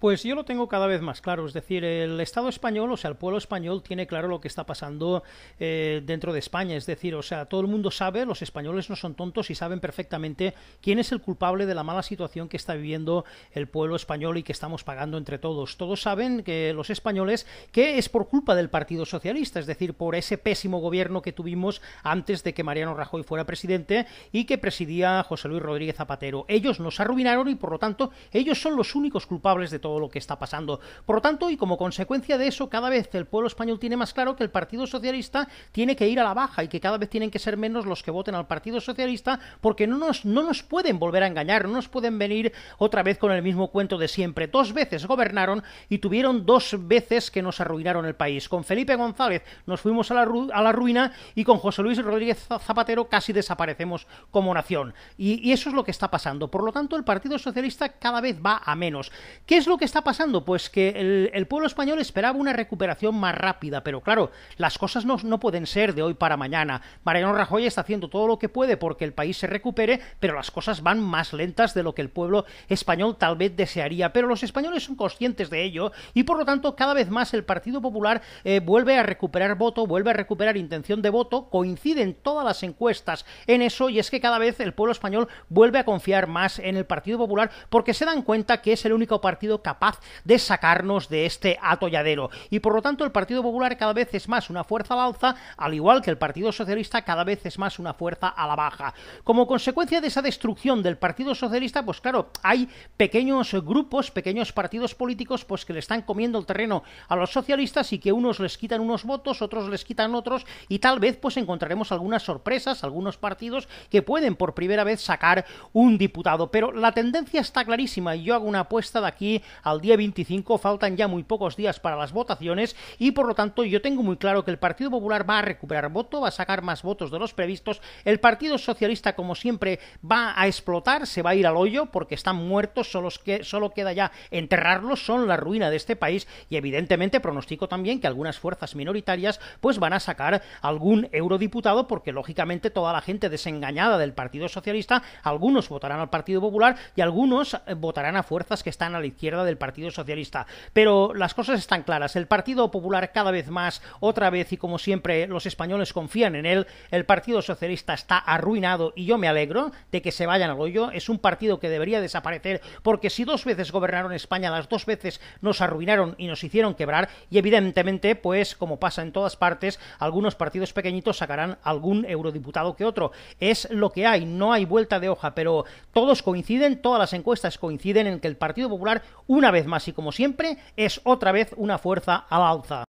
Pues yo lo tengo cada vez más claro, es decir, el Estado español, o sea, el pueblo español tiene claro lo que está pasando eh, dentro de España, es decir, o sea, todo el mundo sabe, los españoles no son tontos y saben perfectamente quién es el culpable de la mala situación que está viviendo el pueblo español y que estamos pagando entre todos. Todos saben que los españoles que es por culpa del Partido Socialista, es decir, por ese pésimo gobierno que tuvimos antes de que Mariano Rajoy fuera presidente y que presidía José Luis Rodríguez Zapatero. Ellos nos arruinaron y por lo tanto ellos son los únicos culpables de todo lo que está pasando. Por lo tanto, y como consecuencia de eso, cada vez el pueblo español tiene más claro que el Partido Socialista tiene que ir a la baja y que cada vez tienen que ser menos los que voten al Partido Socialista porque no nos, no nos pueden volver a engañar, no nos pueden venir otra vez con el mismo cuento de siempre. Dos veces gobernaron y tuvieron dos veces que nos arruinaron el país. Con Felipe González nos fuimos a la, a la ruina y con José Luis Rodríguez Zapatero casi desaparecemos como nación. y eso es lo que está pasando. Por lo tanto, el Partido Socialista cada vez va a menos. ¿Qué es lo que está pasando? Pues que el, pueblo español esperaba una recuperación más rápida, pero claro, las cosas no, pueden ser de hoy para mañana. Mariano Rajoy está haciendo todo lo que puede porque el país se recupere, pero las cosas van más lentas de lo que el pueblo español tal vez desearía. Pero los españoles son conscientes de ello y por lo tanto cada vez más el Partido Popular eh, vuelve a recuperar voto, vuelve a recuperar intención de voto, coinciden todas las encuestas en eso y es que cada vez el pueblo español vuelve a confiar más en el Partido Popular porque se dan cuenta que es el único partido capaz de sacarnos de este atolladero. Y por lo tanto el Partido Popular cada vez es más una fuerza al alza, al igual que el Partido Socialista cada vez es más una fuerza a la baja. Como consecuencia de esa destrucción del Partido Socialista, pues claro, hay pequeños grupos, pequeños partidos políticos, pues que le están comiendo el terreno a los socialistas y que unos les quitan unos votos, otros les quitan otros y tal vez pues encontraremos algunas sorpresas, algunos partidos que pueden por primera vez sacar un diputado. Pero la tendencia está clarísima y yo hago una apuesta de aquí al día 25, faltan ya muy pocos días para las votaciones y por lo tanto yo tengo muy claro que el Partido Popular va a recuperar voto, va a sacar más votos de los previstos, el Partido Socialista como siempre va a explotar, se va a ir al hoyo porque están muertos, solo, que, solo queda ya enterrarlos, son la ruina de este país y evidentemente pronostico también que algunas fuerzas minoritarias pues van a sacar algún eurodiputado porque lógicamente toda la gente desengañada del Partido Socialista, algunos votarán al Partido Popular y algunos eh, votarán a fuerzas que están a la izquierda del Partido Socialista. Pero las cosas están claras. El Partido Popular cada vez más, otra vez y como siempre los españoles confían en él, el Partido Socialista está arruinado y yo me alegro de que se vayan al hoyo. Es un partido que debería desaparecer porque si dos veces gobernaron España, las dos veces nos arruinaron y nos hicieron quebrar y evidentemente pues como pasa en todas partes, algunos partidos pequeñitos sacarán algún eurodiputado que otro. Es lo que hay, no hay vuelta de hoja, pero todos coinciden, todas las encuestas coinciden en que el Partido Popular una vez más y como siempre, es otra vez una fuerza al alza.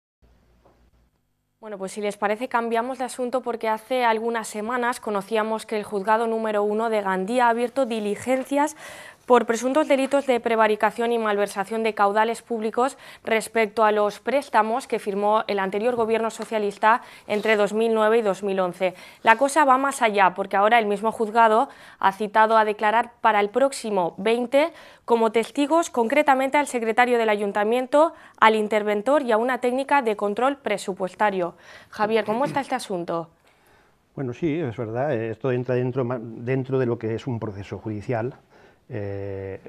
Bueno, pues si les parece cambiamos de asunto porque hace algunas semanas conocíamos que el juzgado número uno de Gandía ha abierto diligencias por presuntos delitos de prevaricación y malversación de caudales públicos respecto a los préstamos que firmó el anterior gobierno socialista entre 2009 y 2011. La cosa va más allá porque ahora el mismo juzgado ha citado a declarar para el próximo 20 como testigos concretamente al secretario del ayuntamiento, al interventor y a una técnica de control presupuestario. Javier, ¿cómo está este asunto? Bueno, sí, es verdad. Eh, esto entra dentro, dentro de lo que es un proceso judicial eh,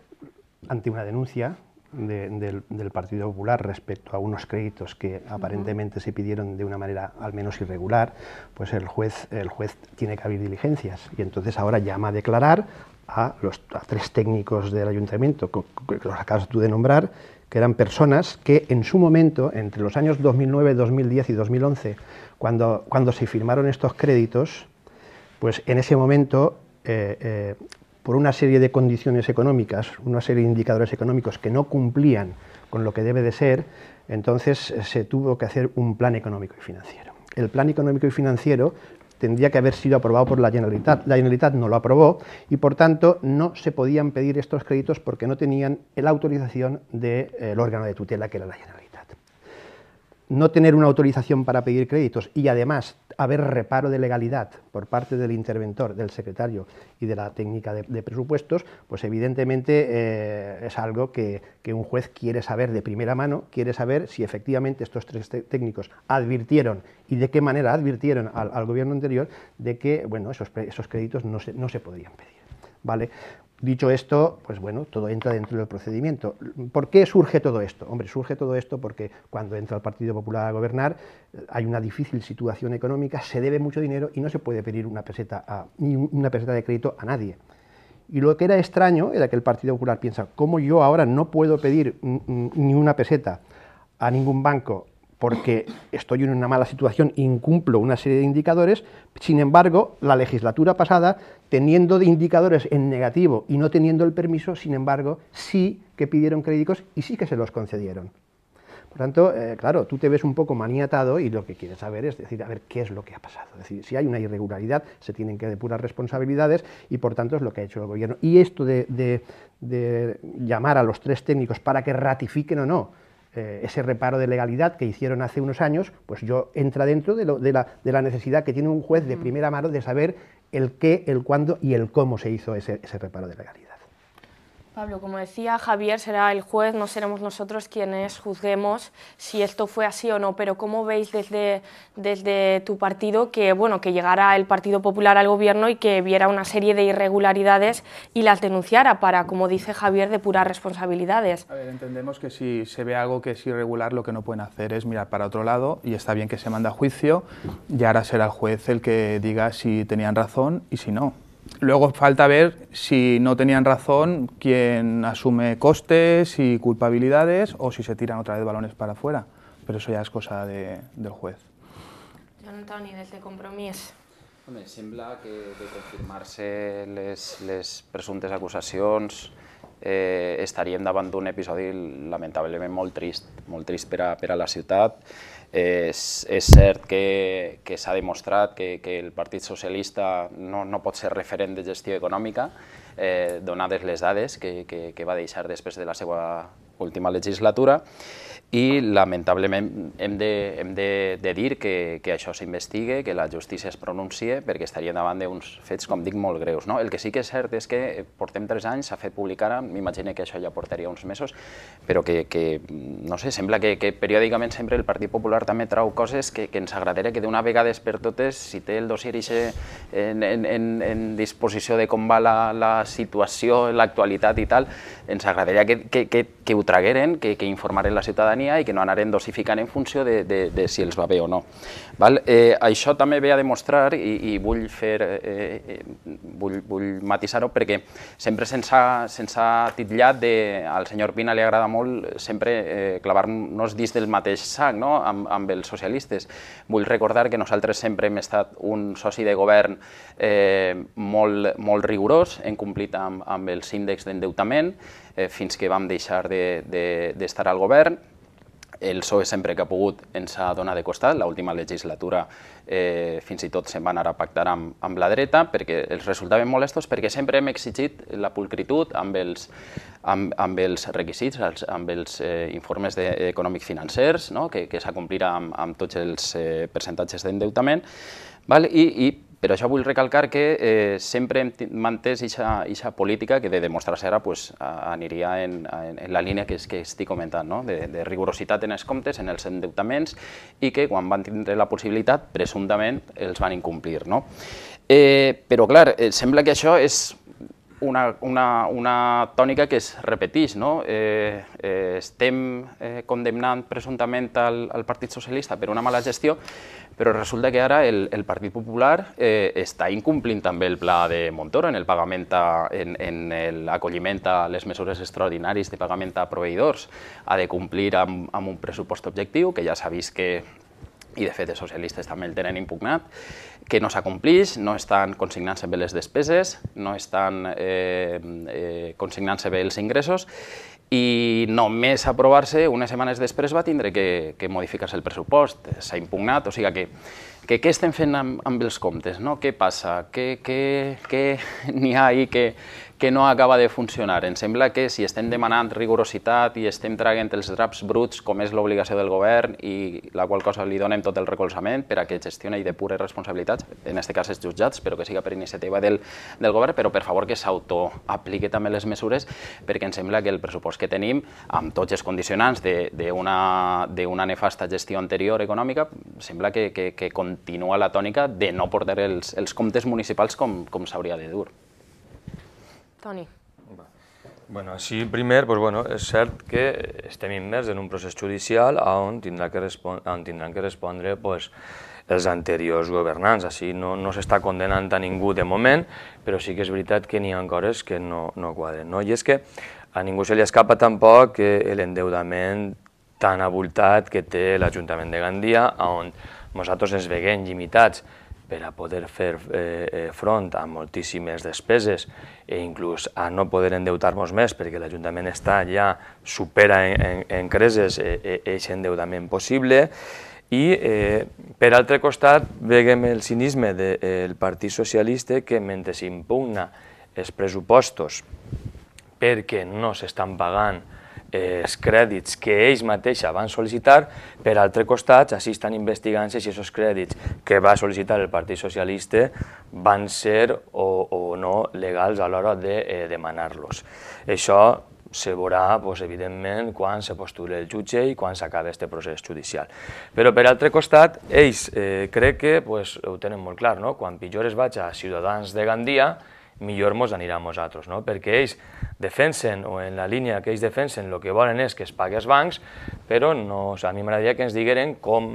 ante una denuncia del, Partido Popular respecto a unos créditos que aparentemente se pidieron de una manera al menos irregular, pues el juez, el juez tiene que abrir diligencias y entonces ahora llama a declarar a los tres técnicos del ayuntamiento, que los acabas tú de nombrar, que eran personas que en su momento, entre los años 2009, 2010 y 2011, cuando, cuando se firmaron estos créditos, pues en ese momento eh, eh, por una serie de condiciones económicas, una serie de indicadores económicos que no cumplían con lo que debe de ser, entonces eh, se tuvo que hacer un plan económico y financiero. El plan económico y financiero tendría que haber sido aprobado por la Generalitat. La Generalitat no lo aprobó y, por tanto, no se podían pedir estos créditos porque no tenían la autorización del eh, órgano de tutela que era la Generalitat. No tener una autorización para pedir créditos y, además, haber reparo de legalidad por parte del interventor, del secretario y de la técnica de, presupuestos, pues evidentemente eh, es algo que, un juez quiere saber de primera mano, quiere saber si efectivamente estos tres técnicos advirtieron y de qué manera advirtieron al, gobierno anterior de que bueno, esos, esos créditos no se, no se pedir. ¿vale? Dicho esto, pues bueno, todo entra dentro del procedimiento. ¿Por qué surge todo esto? Hombre, surge todo esto porque cuando entra el Partido Popular a gobernar eh, hay una difícil situación económica, se debe mucho dinero y no se puede pedir una peseta a, una peseta de crédito a nadie. Y lo que era extraño era que el Partido Popular piensa, ¿cómo yo ahora no puedo pedir mm, mm, ni una peseta a ningún banco porque estoy en una mala situación, incumplo una serie de indicadores, sin embargo, la legislatura pasada, teniendo de indicadores en negativo y no teniendo el permiso, sin embargo, sí que pidieron créditos y sí que se los concedieron. Por tanto, eh, claro, tú te ves un poco maniatado y lo que quieres saber es decir, a ver, ¿qué es lo que ha pasado? Es decir, si hay una irregularidad, se tienen que depurar responsabilidades y por tanto es lo que ha hecho el gobierno. Y esto de llamar a los tres técnicos para que ratifiquen o no, eh, ese reparo de legalidad que hicieron hace unos años, pues yo entra dentro de, la, necesidad que tiene un juez de primera mano de saber el qué, el cuándo y el cómo se hizo ese reparo de legalidad. Pablo, como decía Javier, será el juez, no seremos nosotros quienes juzguemos si esto fue así o no, pero ¿cómo veis desde, desde tu partido que, bueno, que llegara el Partido Popular al gobierno y que viera una serie de irregularidades y las denunciara para, como dice Javier, depurar responsabilidades? A ver, entendemos que si se ve algo que es irregular, lo que no pueden hacer es mirar para otro lado y está bien que se manda a juicio y ahora será el juez el que diga si tenían razón y si no. Luego falta ver si no tenían razón quien asume costes y culpabilidades o si se tiran otra vez balones para afuera, pero eso ya es cosa de, del juez. Yo tengo ni idea de compromiso. Hombre, sembla que de confirmarse les, les acusaciones eh, estarían eh, un davant lamentablemente muy triste molt triste la ciudad. És, és cert que, que s'ha demostrat que, que el Partit Socialista no, no pot ser referent de gestió econòmica, eh, donades les dades que, que, que va deixar després de la seva última legislatura, i lamentablement hem de, hem de, de dir que, que això s'investigue, que la justícia es pronuncie, perquè estaria davant d'uns fets, com dic, molt greus. No? El que sí que és cert és que eh, portem tres anys, s'ha fet publicar, m'imagino que això ja portaria uns mesos, però que, que no sé, sembla que, que periòdicament sempre el Partit Popular també trau coses que, que ens agradaria que d'una vegada per totes, si té el dossier ixe en, en, en, en disposició de com va la, la situació, l'actualitat i tal, ens agradaria que, que, que, que ho tragueren, que, que informaren la ciutadania tenia i que no anarem dosificant en funció de, de, de si els va bé o no. Val? Eh, això també ve a demostrar, i, i vull fer, eh, eh vull, vull matisar-ho perquè sempre se'ns ha, se ha titllat de, al senyor Pina li agrada molt sempre eh, clavar-nos dins del mateix sac no? amb, amb els socialistes. Vull recordar que nosaltres sempre hem estat un soci de govern eh, molt, molt rigorós, hem complit amb, amb els índexs d'endeutament, eh, fins que vam deixar d'estar de, de, al govern, el PSOE sempre que ha pogut ens ha donat de costat, l'última legislatura eh, fins i tot se'n van anar a pactar amb, amb la dreta perquè els resultaven molestos perquè sempre hem exigit la pulcritud amb els, amb, amb els requisits, els, amb els eh, informes econòmics financers, no? que, que s'ha complirà amb, amb tots els eh, percentatges d'endeutament, val? I, i però això vull recalcar que eh, sempre hem mantès aquesta política que de demostrar-se ara pues, aniria en, en, en la línia que, que estic comentant, no? de, de rigorositat en els comptes, en els endeutaments, i que quan van tindre la possibilitat, presumptament, els van incomplir. No? Eh, però clar, eh, sembla que això és una, una, una tònica que es repeteix. No? Eh, eh, estem eh, condemnant presumptament al, al Partit Socialista per una mala gestió, però resulta que ara el, el Partit Popular eh, està incomplint també el pla de Montoro en el pagament a, en, en l'acolliment a les mesures extraordinàries de pagament a proveïdors. Ha de complir amb, amb un pressupost objectiu, que ja s'ha vist que i de fet els socialistes també el tenen impugnat, que no s'acomplix, no estan consignant-se bé les despeses, no estan eh, eh, consignant-se bé els ingressos i només aprovar-se unes setmanes després va tindre que, que modificar-se el pressupost, s'ha impugnat, o sigui que, que què estem fent amb, amb els comptes, no? què passa, què, què, què n'hi ha ahir que, que no acaba de funcionar. Em sembla que si estem demanant rigorositat i estem traguent els draps bruts, com és l'obligació del govern i la qual cosa li donem tot el recolzament per a que gestioni i pures responsabilitats, en aquest cas els jutjats, però que siga per iniciativa del, del govern, però per favor que s'autoapliqui també les mesures, perquè em sembla que el pressupost que tenim, amb tots els condicionants d'una nefasta gestió anterior econòmica, sembla que, que, que continua la tònica de no portar els, els comptes municipals com, com s'hauria de dur. Toni. Bueno, així primer, doncs, bueno, és cert que estem immers en un procés judicial on tindrà que on tindran que respondre doncs, els anteriors governants. Així no, no s'està condenant a ningú de moment, però sí que és veritat que n'hi ha coses que no, no quadren. No? I és que a ningú se li escapa tampoc que l'endeudament tan avoltat que té l'Ajuntament de Gandia, on nosaltres ens veguem limitats per a poder fer eh, eh, front a moltíssimes despeses e inclús a no poder endeutar-nos més perquè l'Ajuntament està ja supera en, creses aquest eh, endeutament possible i per altre costat veiem el cinisme del Partit Socialista que mentre s'impugna els pressupostos perquè no s'estan pagant els crèdits que ells mateixa van sol·licitar, per altre costat, així estan investigant-se si aquests crèdits que va sol·licitar el Partit Socialista van ser o, o no legals a l'hora de eh, demanar-los. Això se veurà, doncs, evidentment, quan se postula el jutge i quan s'acaba aquest procés judicial. Però, per altre costat, ells eh, crec que doncs, ho tenen molt clar, no? quan pitjor es vaig a Ciutadans de Gandia, millor mos anirà a nosaltres, no? perquè ells defensen, o en la línia que ells defensen, el que volen és que es pagui als bancs, però no, a mi m'agradaria que ens digueren com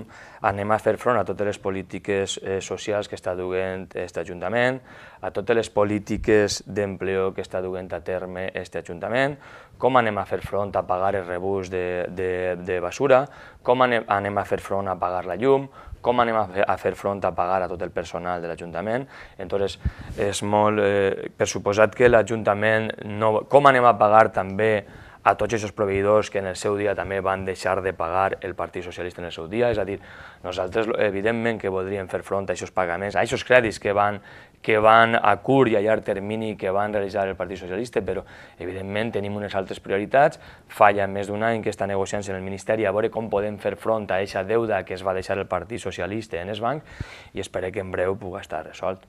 anem a fer front a totes les polítiques eh, socials que està duent aquest Ajuntament, a totes les polítiques d'empleo que està duent a terme aquest Ajuntament, com anem a fer front a pagar el rebús de, de, de basura, com anem, anem a fer front a pagar la llum, com anem a fer front a pagar a tot el personal de l'Ajuntament. Entonces, és molt, eh, per suposat que l'Ajuntament, no, com anem a pagar també a tots aquests proveïdors que en el seu dia també van deixar de pagar el Partit Socialista en el seu dia, és a dir, nosaltres evidentment que voldríem fer front a aquests pagaments, a aquests crèdits que van, que van a curt i a llarg termini que van realitzar el Partit Socialista, però evidentment tenim unes altres prioritats, falla més d'un any que està negociant en el Ministeri a veure com podem fer front a aquesta deuda que es va deixar el Partit Socialista en el banc i espero que en breu pugui estar resolt.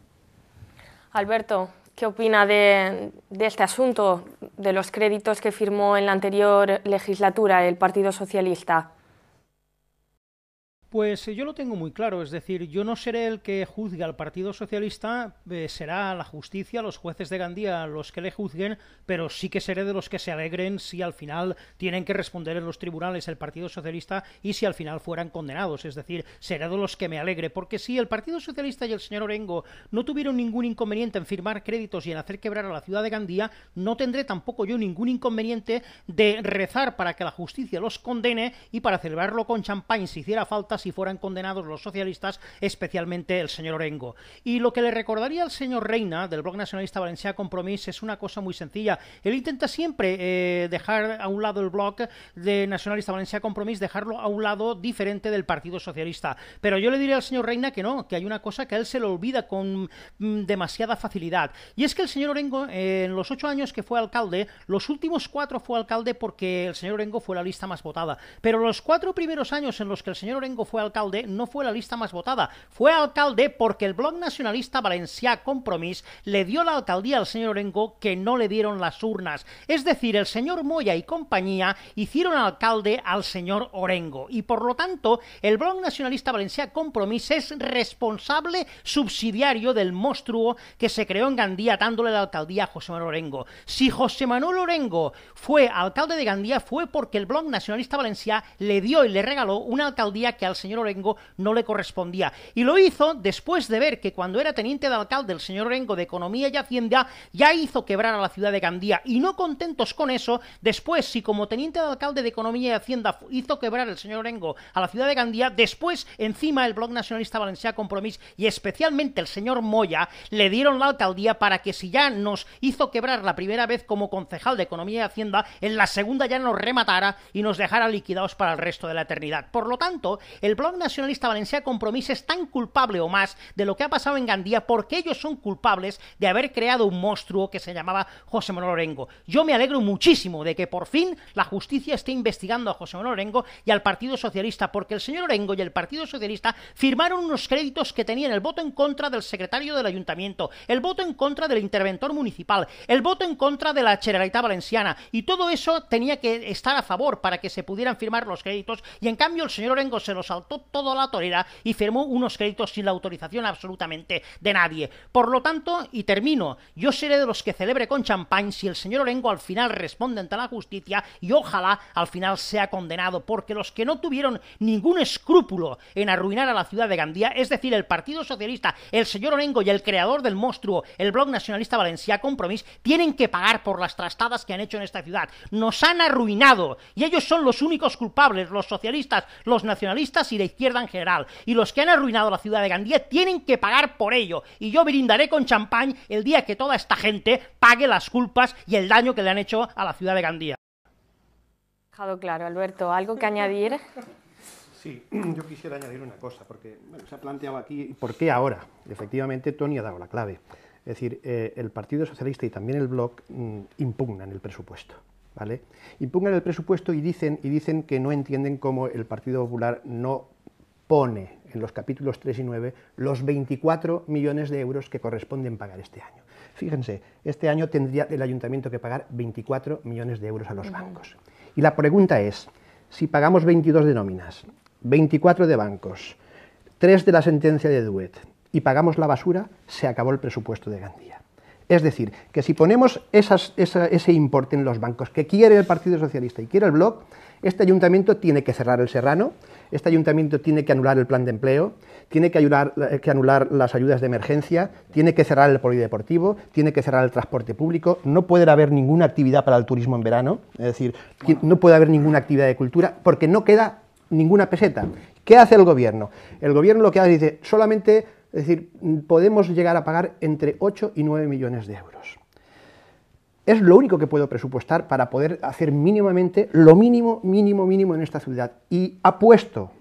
Alberto, què opina de, de asunto, de los créditos que firmó en la anterior legislatura el Partido Socialista? Pues eh, yo lo tengo muy claro, es decir, yo no seré el que juzgue al Partido Socialista, eh, será la justicia, los jueces de Gandía los que le juzguen, pero sí que seré de los que se alegren si al final tienen que responder en los tribunales el Partido Socialista y si al final fueran condenados, es decir, seré de los que me alegre, porque si el Partido Socialista y el señor Orengo no tuvieron ningún inconveniente en firmar créditos y en hacer quebrar a la ciudad de Gandía, no tendré tampoco yo ningún inconveniente de rezar para que la justicia los condene y para celebrarlo con champán si hiciera falta si fueran condenados los socialistas, especialmente el señor Orengo. Y lo que le recordaría al señor Reina, del Bloc Nacionalista Valencia Compromís, es una cosa muy sencilla. Él intenta siempre eh, dejar a un lado el Bloc de Nacionalista Valencia Compromís, dejarlo a un lado diferente del Partido Socialista. Pero yo le diré al señor Reina que no, que hay una cosa que a él se le olvida con mm, demasiada facilidad. Y es que el señor Orengo, eh, en los ocho años que fue alcalde, los últimos cuatro fue alcalde porque el señor Orengo fue la lista más votada. Pero los cuatro primeros años en los que el señor Orengo fue alcalde no fue la lista más votada. Fue alcalde porque el Bloc Nacionalista Valenciá Compromís le dio la alcaldía al señor Orengo que no le dieron las urnas. Es decir, el señor Moya y compañía hicieron alcalde al señor Orengo. Y por lo tanto, el Bloc Nacionalista Valencià Compromís es responsable subsidiario del monstruo que se creó en Gandía dándole la alcaldía a José Manuel Orengo. Si José Manuel Orengo fue alcalde de Gandía fue porque el Bloc Nacionalista Valencià le dio y le regaló una alcaldía que al señor Orengo no le correspondía. Y lo hizo después de ver que cuando era teniente de alcalde el señor Orengo de Economía y Hacienda ya hizo quebrar a la ciudad de Gandía. Y no contentos con eso, después, si como teniente de alcalde de Economía y Hacienda hizo quebrar el señor Orengo a la ciudad de Gandía, después, encima, el Blog Nacionalista Valenciano Compromís y especialmente el señor Moya le dieron la alcaldía para que si ya nos hizo quebrar la primera vez como concejal de Economía y Hacienda, en la segunda ya nos rematara y nos dejara liquidados para el resto de la eternidad. Por lo tanto, el blog nacionalista valenciano Compromís es tan culpable o más de lo que ha pasado en Gandía porque ellos son culpables de haber creado un monstruo que se llamaba José Manuel Orengo. Yo me alegro muchísimo de que por fin la justicia esté investigando a José Manuel Orengo y al Partido Socialista, porque el señor Orengo y el Partido Socialista firmaron unos créditos que tenían el voto en contra del secretario del ayuntamiento, el voto en contra del interventor municipal, el voto en contra de la Generalitat Valenciana, y todo eso tenía que estar a favor para que se pudieran firmar los créditos, y en cambio el señor Orengo se los todo toda la torera y firmó unos créditos sin la autorización absolutamente de nadie. Por lo tanto, y termino, yo seré de los que celebre con champán si el señor Orengo al final responde ante la justicia y ojalá al final sea condenado, porque los que no tuvieron ningún escrúpulo en arruinar a la ciudad de Gandía, es decir, el Partido Socialista, el señor Orengo y el creador del monstruo, el blog nacionalista Valencia Compromís, tienen que pagar por las trastadas que han hecho en esta ciudad. Nos han arruinado y ellos son los únicos culpables, los socialistas, los nacionalistas y la izquierda en general. Y los que han arruinado la ciudad de Gandía tienen que pagar por ello. Y yo brindaré con champán el día que toda esta gente pague las culpas y el daño que le han hecho a la ciudad de Gandía. Dejado claro, Alberto. ¿Algo que añadir? Sí, yo quisiera añadir una cosa, porque se ha planteado aquí por qué ahora. Efectivamente, Tony ha dado la clave. Es decir, eh, el Partido Socialista y también el Bloc mm, impugnan el presupuesto. ¿vale? pongan el presupuesto y dicen, y dicen que no entienden cómo el Partido Popular no pone en los capítulos 3 y 9 los 24 millones de euros que corresponden pagar este año. Fíjense, este año tendría el ayuntamiento que pagar 24 millones de euros a los bancos. Y la pregunta es, si pagamos 22 de nóminas, 24 de bancos, 3 de la sentencia de Duet y pagamos la basura, se acabó el presupuesto de Gandía. Es decir, que si ponemos ese importe en los bancos que quiere el Partido Socialista y quiere el Bloc, este ayuntamiento tiene que cerrar el serrano, este ayuntamiento tiene que anular el plan de empleo, tiene que, anular las ayudas de emergencia, tiene que cerrar el polideportivo, tiene que cerrar el transporte público, no puede haber ninguna actividad para el turismo en verano, es decir, no puede haber ninguna actividad de cultura porque no queda ninguna peseta. ¿Qué hace el gobierno? El gobierno lo que hace es dice, solamente es decir, podemos llegar a pagar entre 8 y 9 millones de euros. Es lo único que puedo presupuestar para poder hacer mínimamente lo mínimo, mínimo, mínimo en esta ciudad. Y apuesto,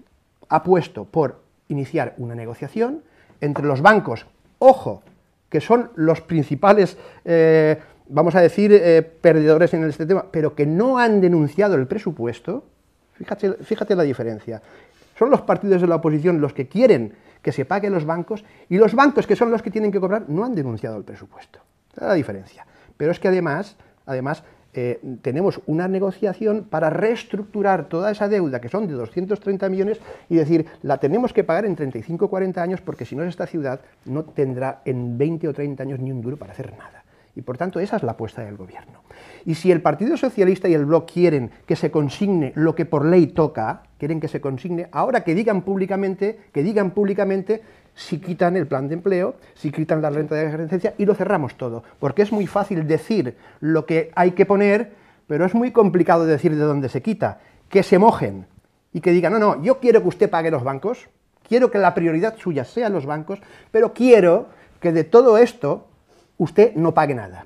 apuesto por iniciar una negociación entre los bancos, ojo, que son los principales, eh, vamos a decir, eh, perdedores en este tema, pero que no han denunciado el presupuesto, fíjate la diferencia. Son los partidos de la oposición los que quieren que se paguen los bancos y los bancos, que son los que tienen que cobrar, no han denunciado el presupuesto. Esa es la diferencia. Pero es que además, además eh, tenemos una negociación para reestructurar toda esa deuda, que son de 230 millones, y decir, la tenemos que pagar en 35 o 40 años, porque si no es esta ciudad, no tendrá en 20 o 30 años ni un duro para hacer nada. Y por tanto, esa es la apuesta del gobierno. Y si el Partido Socialista y el Bloc quieren que se consigne lo que por ley toca, quieren que se consigne, ahora que digan públicamente, que digan públicamente si quitan el plan de empleo, si quitan la renta de emergencia y lo cerramos todo. Porque es muy fácil decir lo que hay que poner, pero es muy complicado decir de dónde se quita. Que se mojen y que digan, no, no, yo quiero que usted pague los bancos, quiero que la prioridad suya sea los bancos, pero quiero que de todo esto usted no pague nada.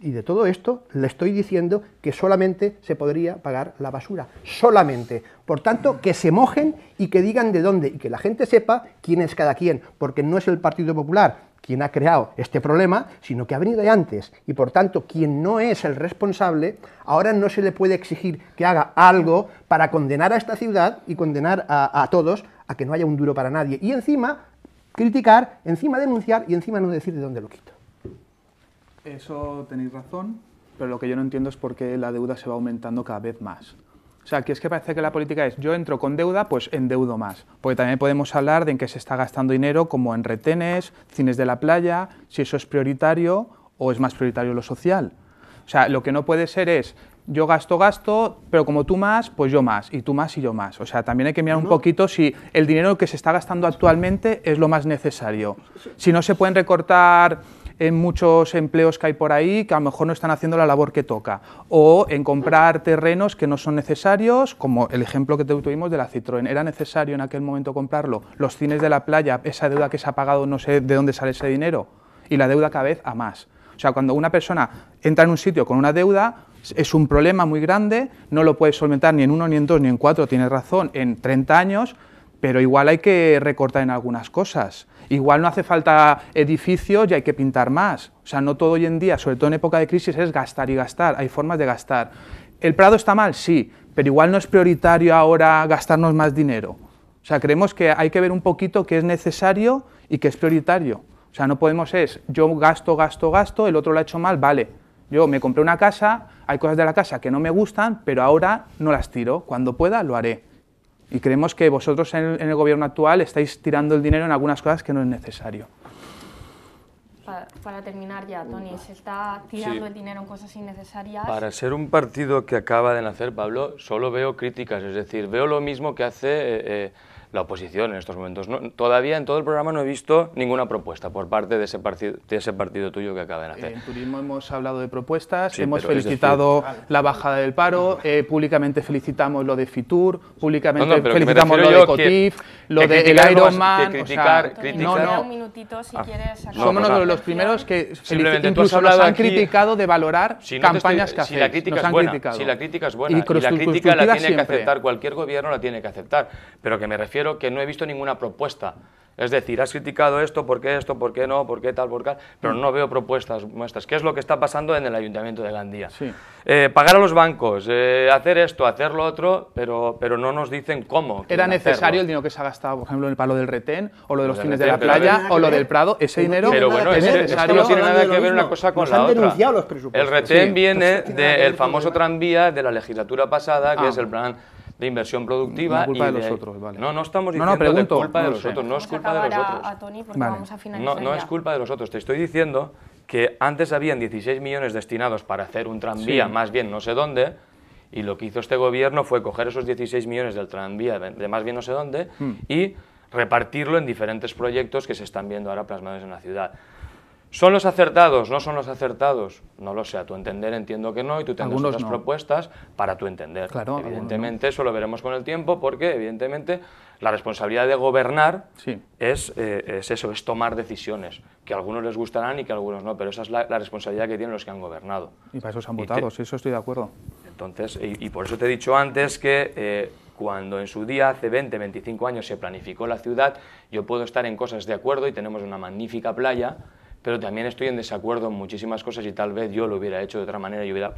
Y de todo esto le estoy diciendo que solamente se podría pagar la basura, solamente. Por tanto, que se mojen y que digan de dónde y que la gente sepa quién es cada quien, porque no es el Partido Popular quien ha creado este problema, sino que ha venido de antes. Y por tanto, quien no es el responsable, ahora no se le puede exigir que haga algo para condenar a esta ciudad y condenar a, todos a que no haya un duro para nadie. Y encima, criticar, encima denunciar y encima no decir de dónde lo quito. Eso tenéis razón, pero lo que yo no entiendo es por qué la deuda se va aumentando cada vez más. O sea, que es que parece que la política es, yo entro con deuda, pues endeudo más. Porque también podemos hablar de en qué se está gastando dinero, como en retenes, cines de la playa, si eso es prioritario o es más prioritario lo social. O sea, lo que no puede ser es, yo gasto, gasto, pero como tú más, pues yo más, y tú más y yo más. O sea, también hay que mirar un poquito si el dinero que se está gastando actualmente es lo más necesario. Si no se pueden recortar en muchos empleos que hay por ahí que a lo mejor no están haciendo la labor que toca, o en comprar terrenos que no son necesarios, como el ejemplo que tuvimos de la Citroën. ¿Era necesario en aquel momento comprarlo? Los cines de la playa, esa deuda que se ha pagado, no sé de dónde sale ese dinero, y la deuda cada vez a más. O sea, cuando una persona entra en un sitio con una deuda, es un problema muy grande, no lo puedes solventar ni en uno, ni en dos, ni en cuatro, tienes razón, en 30 años, pero igual hay que recortar en algunas cosas. Igual no hace falta edificio y hay que pintar más. O sea, no todo hoy en día, sobre todo en época de crisis, es gastar y gastar. Hay formas de gastar. ¿El Prado está mal? Sí, pero igual no es prioritario ahora gastarnos más dinero. O sea, creemos que hay que ver un poquito qué es necesario y qué es prioritario. O sea, no podemos es, yo gasto, gasto, gasto, el otro lo ha hecho mal, vale. Yo me compré una casa, hay cosas de la casa que no me gustan, pero ahora no las tiro. Cuando pueda, lo haré. Y creemos que vosotros en el, gobierno actual estáis tirando el dinero en algunas cosas que no es necesario. Para, terminar ya, Tony, se está tirando el dinero en cosas innecesarias. Para ser un partido que acaba de nacer, Pablo, solo veo críticas, es decir, veo lo mismo que hace eh, eh, la oposición en estos momentos. todavía en todo el programa no he visto ninguna propuesta por parte de ese, partido, de ese partido tuyo que acaban de hacer. En turismo hemos hablado de propuestas, hemos felicitado ah, la bajada del paro, eh, públicamente felicitamos lo de Fitur, públicamente felicitamos lo de COTIF, lo de el Ironman... no, no. Somos uno los primeros que incluso han criticado de valorar campañas que si la crítica es buena, la crítica es buena, y, la crítica la tiene que aceptar, cualquier gobierno la tiene que aceptar, pero que me refiero que no he visto ninguna propuesta. Es decir, has criticado esto, ¿por qué esto? ¿Por qué no? ¿Por qué tal? ¿Por qué? Pero no veo propuestas muestras. ¿Qué es lo que está pasando en el Ayuntamiento de Gandía? Eh, pagar a los bancos, eh, hacer esto, hacer lo otro, pero, pero no nos dicen cómo. ¿Era necesario el dinero que se ha gastado, por ejemplo, en el palo del retén, o lo de los fines de la playa, o lo del Prado? Ese dinero pero necesario. no tiene nada que ver una cosa con nos la otra. Los presupuestos. el retén viene pues, del famoso tranvía de la legislatura pasada, que ah. es el plan de inversión productiva. No es culpa y de, los otros, vale. No, no estamos diciendo no, no, culpa de los otros, no es culpa de los otros. no, no es culpa de los otros, te estoy diciendo que antes habían 16 millones destinados para hacer un tranvía, más bien no sé dónde, y lo que hizo este gobierno fue coger esos 16 millones del tranvía de más bien no sé dónde hmm. y repartirlo en diferentes proyectos que se están viendo ahora plasmados en la ciudad. ¿Son los acertados? ¿No son los acertados? No lo sé, a tu entender entiendo que no y tú tienes otras propuestas para tu entender. Claro, evidentemente eso lo veremos con el tiempo porque evidentemente la responsabilidad de gobernar es, eh, es, eso, es tomar decisiones, que a algunos les gustarán y que a algunos no, pero esa es la, responsabilidad que tienen los que han gobernado. Y para eso se han votado, sí, eso estoy de acuerdo. Entonces, y, por eso te he dicho antes que eh, cuando en su día, hace 20, 25 años, se planificó la ciudad, yo puedo estar en cosas de acuerdo y tenemos una magnífica playa, pero también estoy en desacuerdo en muchísimas cosas y tal vez yo lo hubiera hecho de otra manera, y hubiera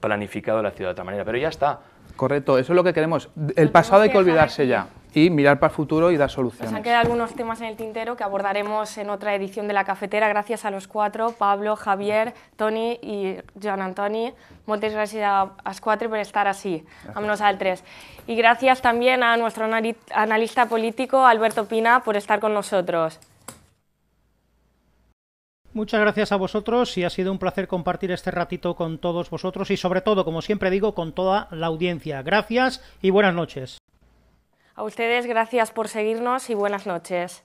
planificado la ciudad de otra manera, pero ya está. Correcto, eso es lo que queremos. El pues pasado hay que olvidarse ya y mirar para el futuro y dar soluciones. Nos han quedado algunos temas en el tintero que abordaremos en otra edición de La Cafetera. Gracias a los cuatro, Pablo, Javier, Tony y Joan Antoni. Muchas gracias a los cuatro por estar así, a tres. Y gracias también a nuestro analista político, Alberto Pina, por estar con nosotros. Muchas gracias a vosotros y ha sido un placer compartir este ratito con todos vosotros y sobre todo, como siempre digo, con toda la audiencia. Gracias y buenas noches. A ustedes gracias por seguirnos y buenas noches.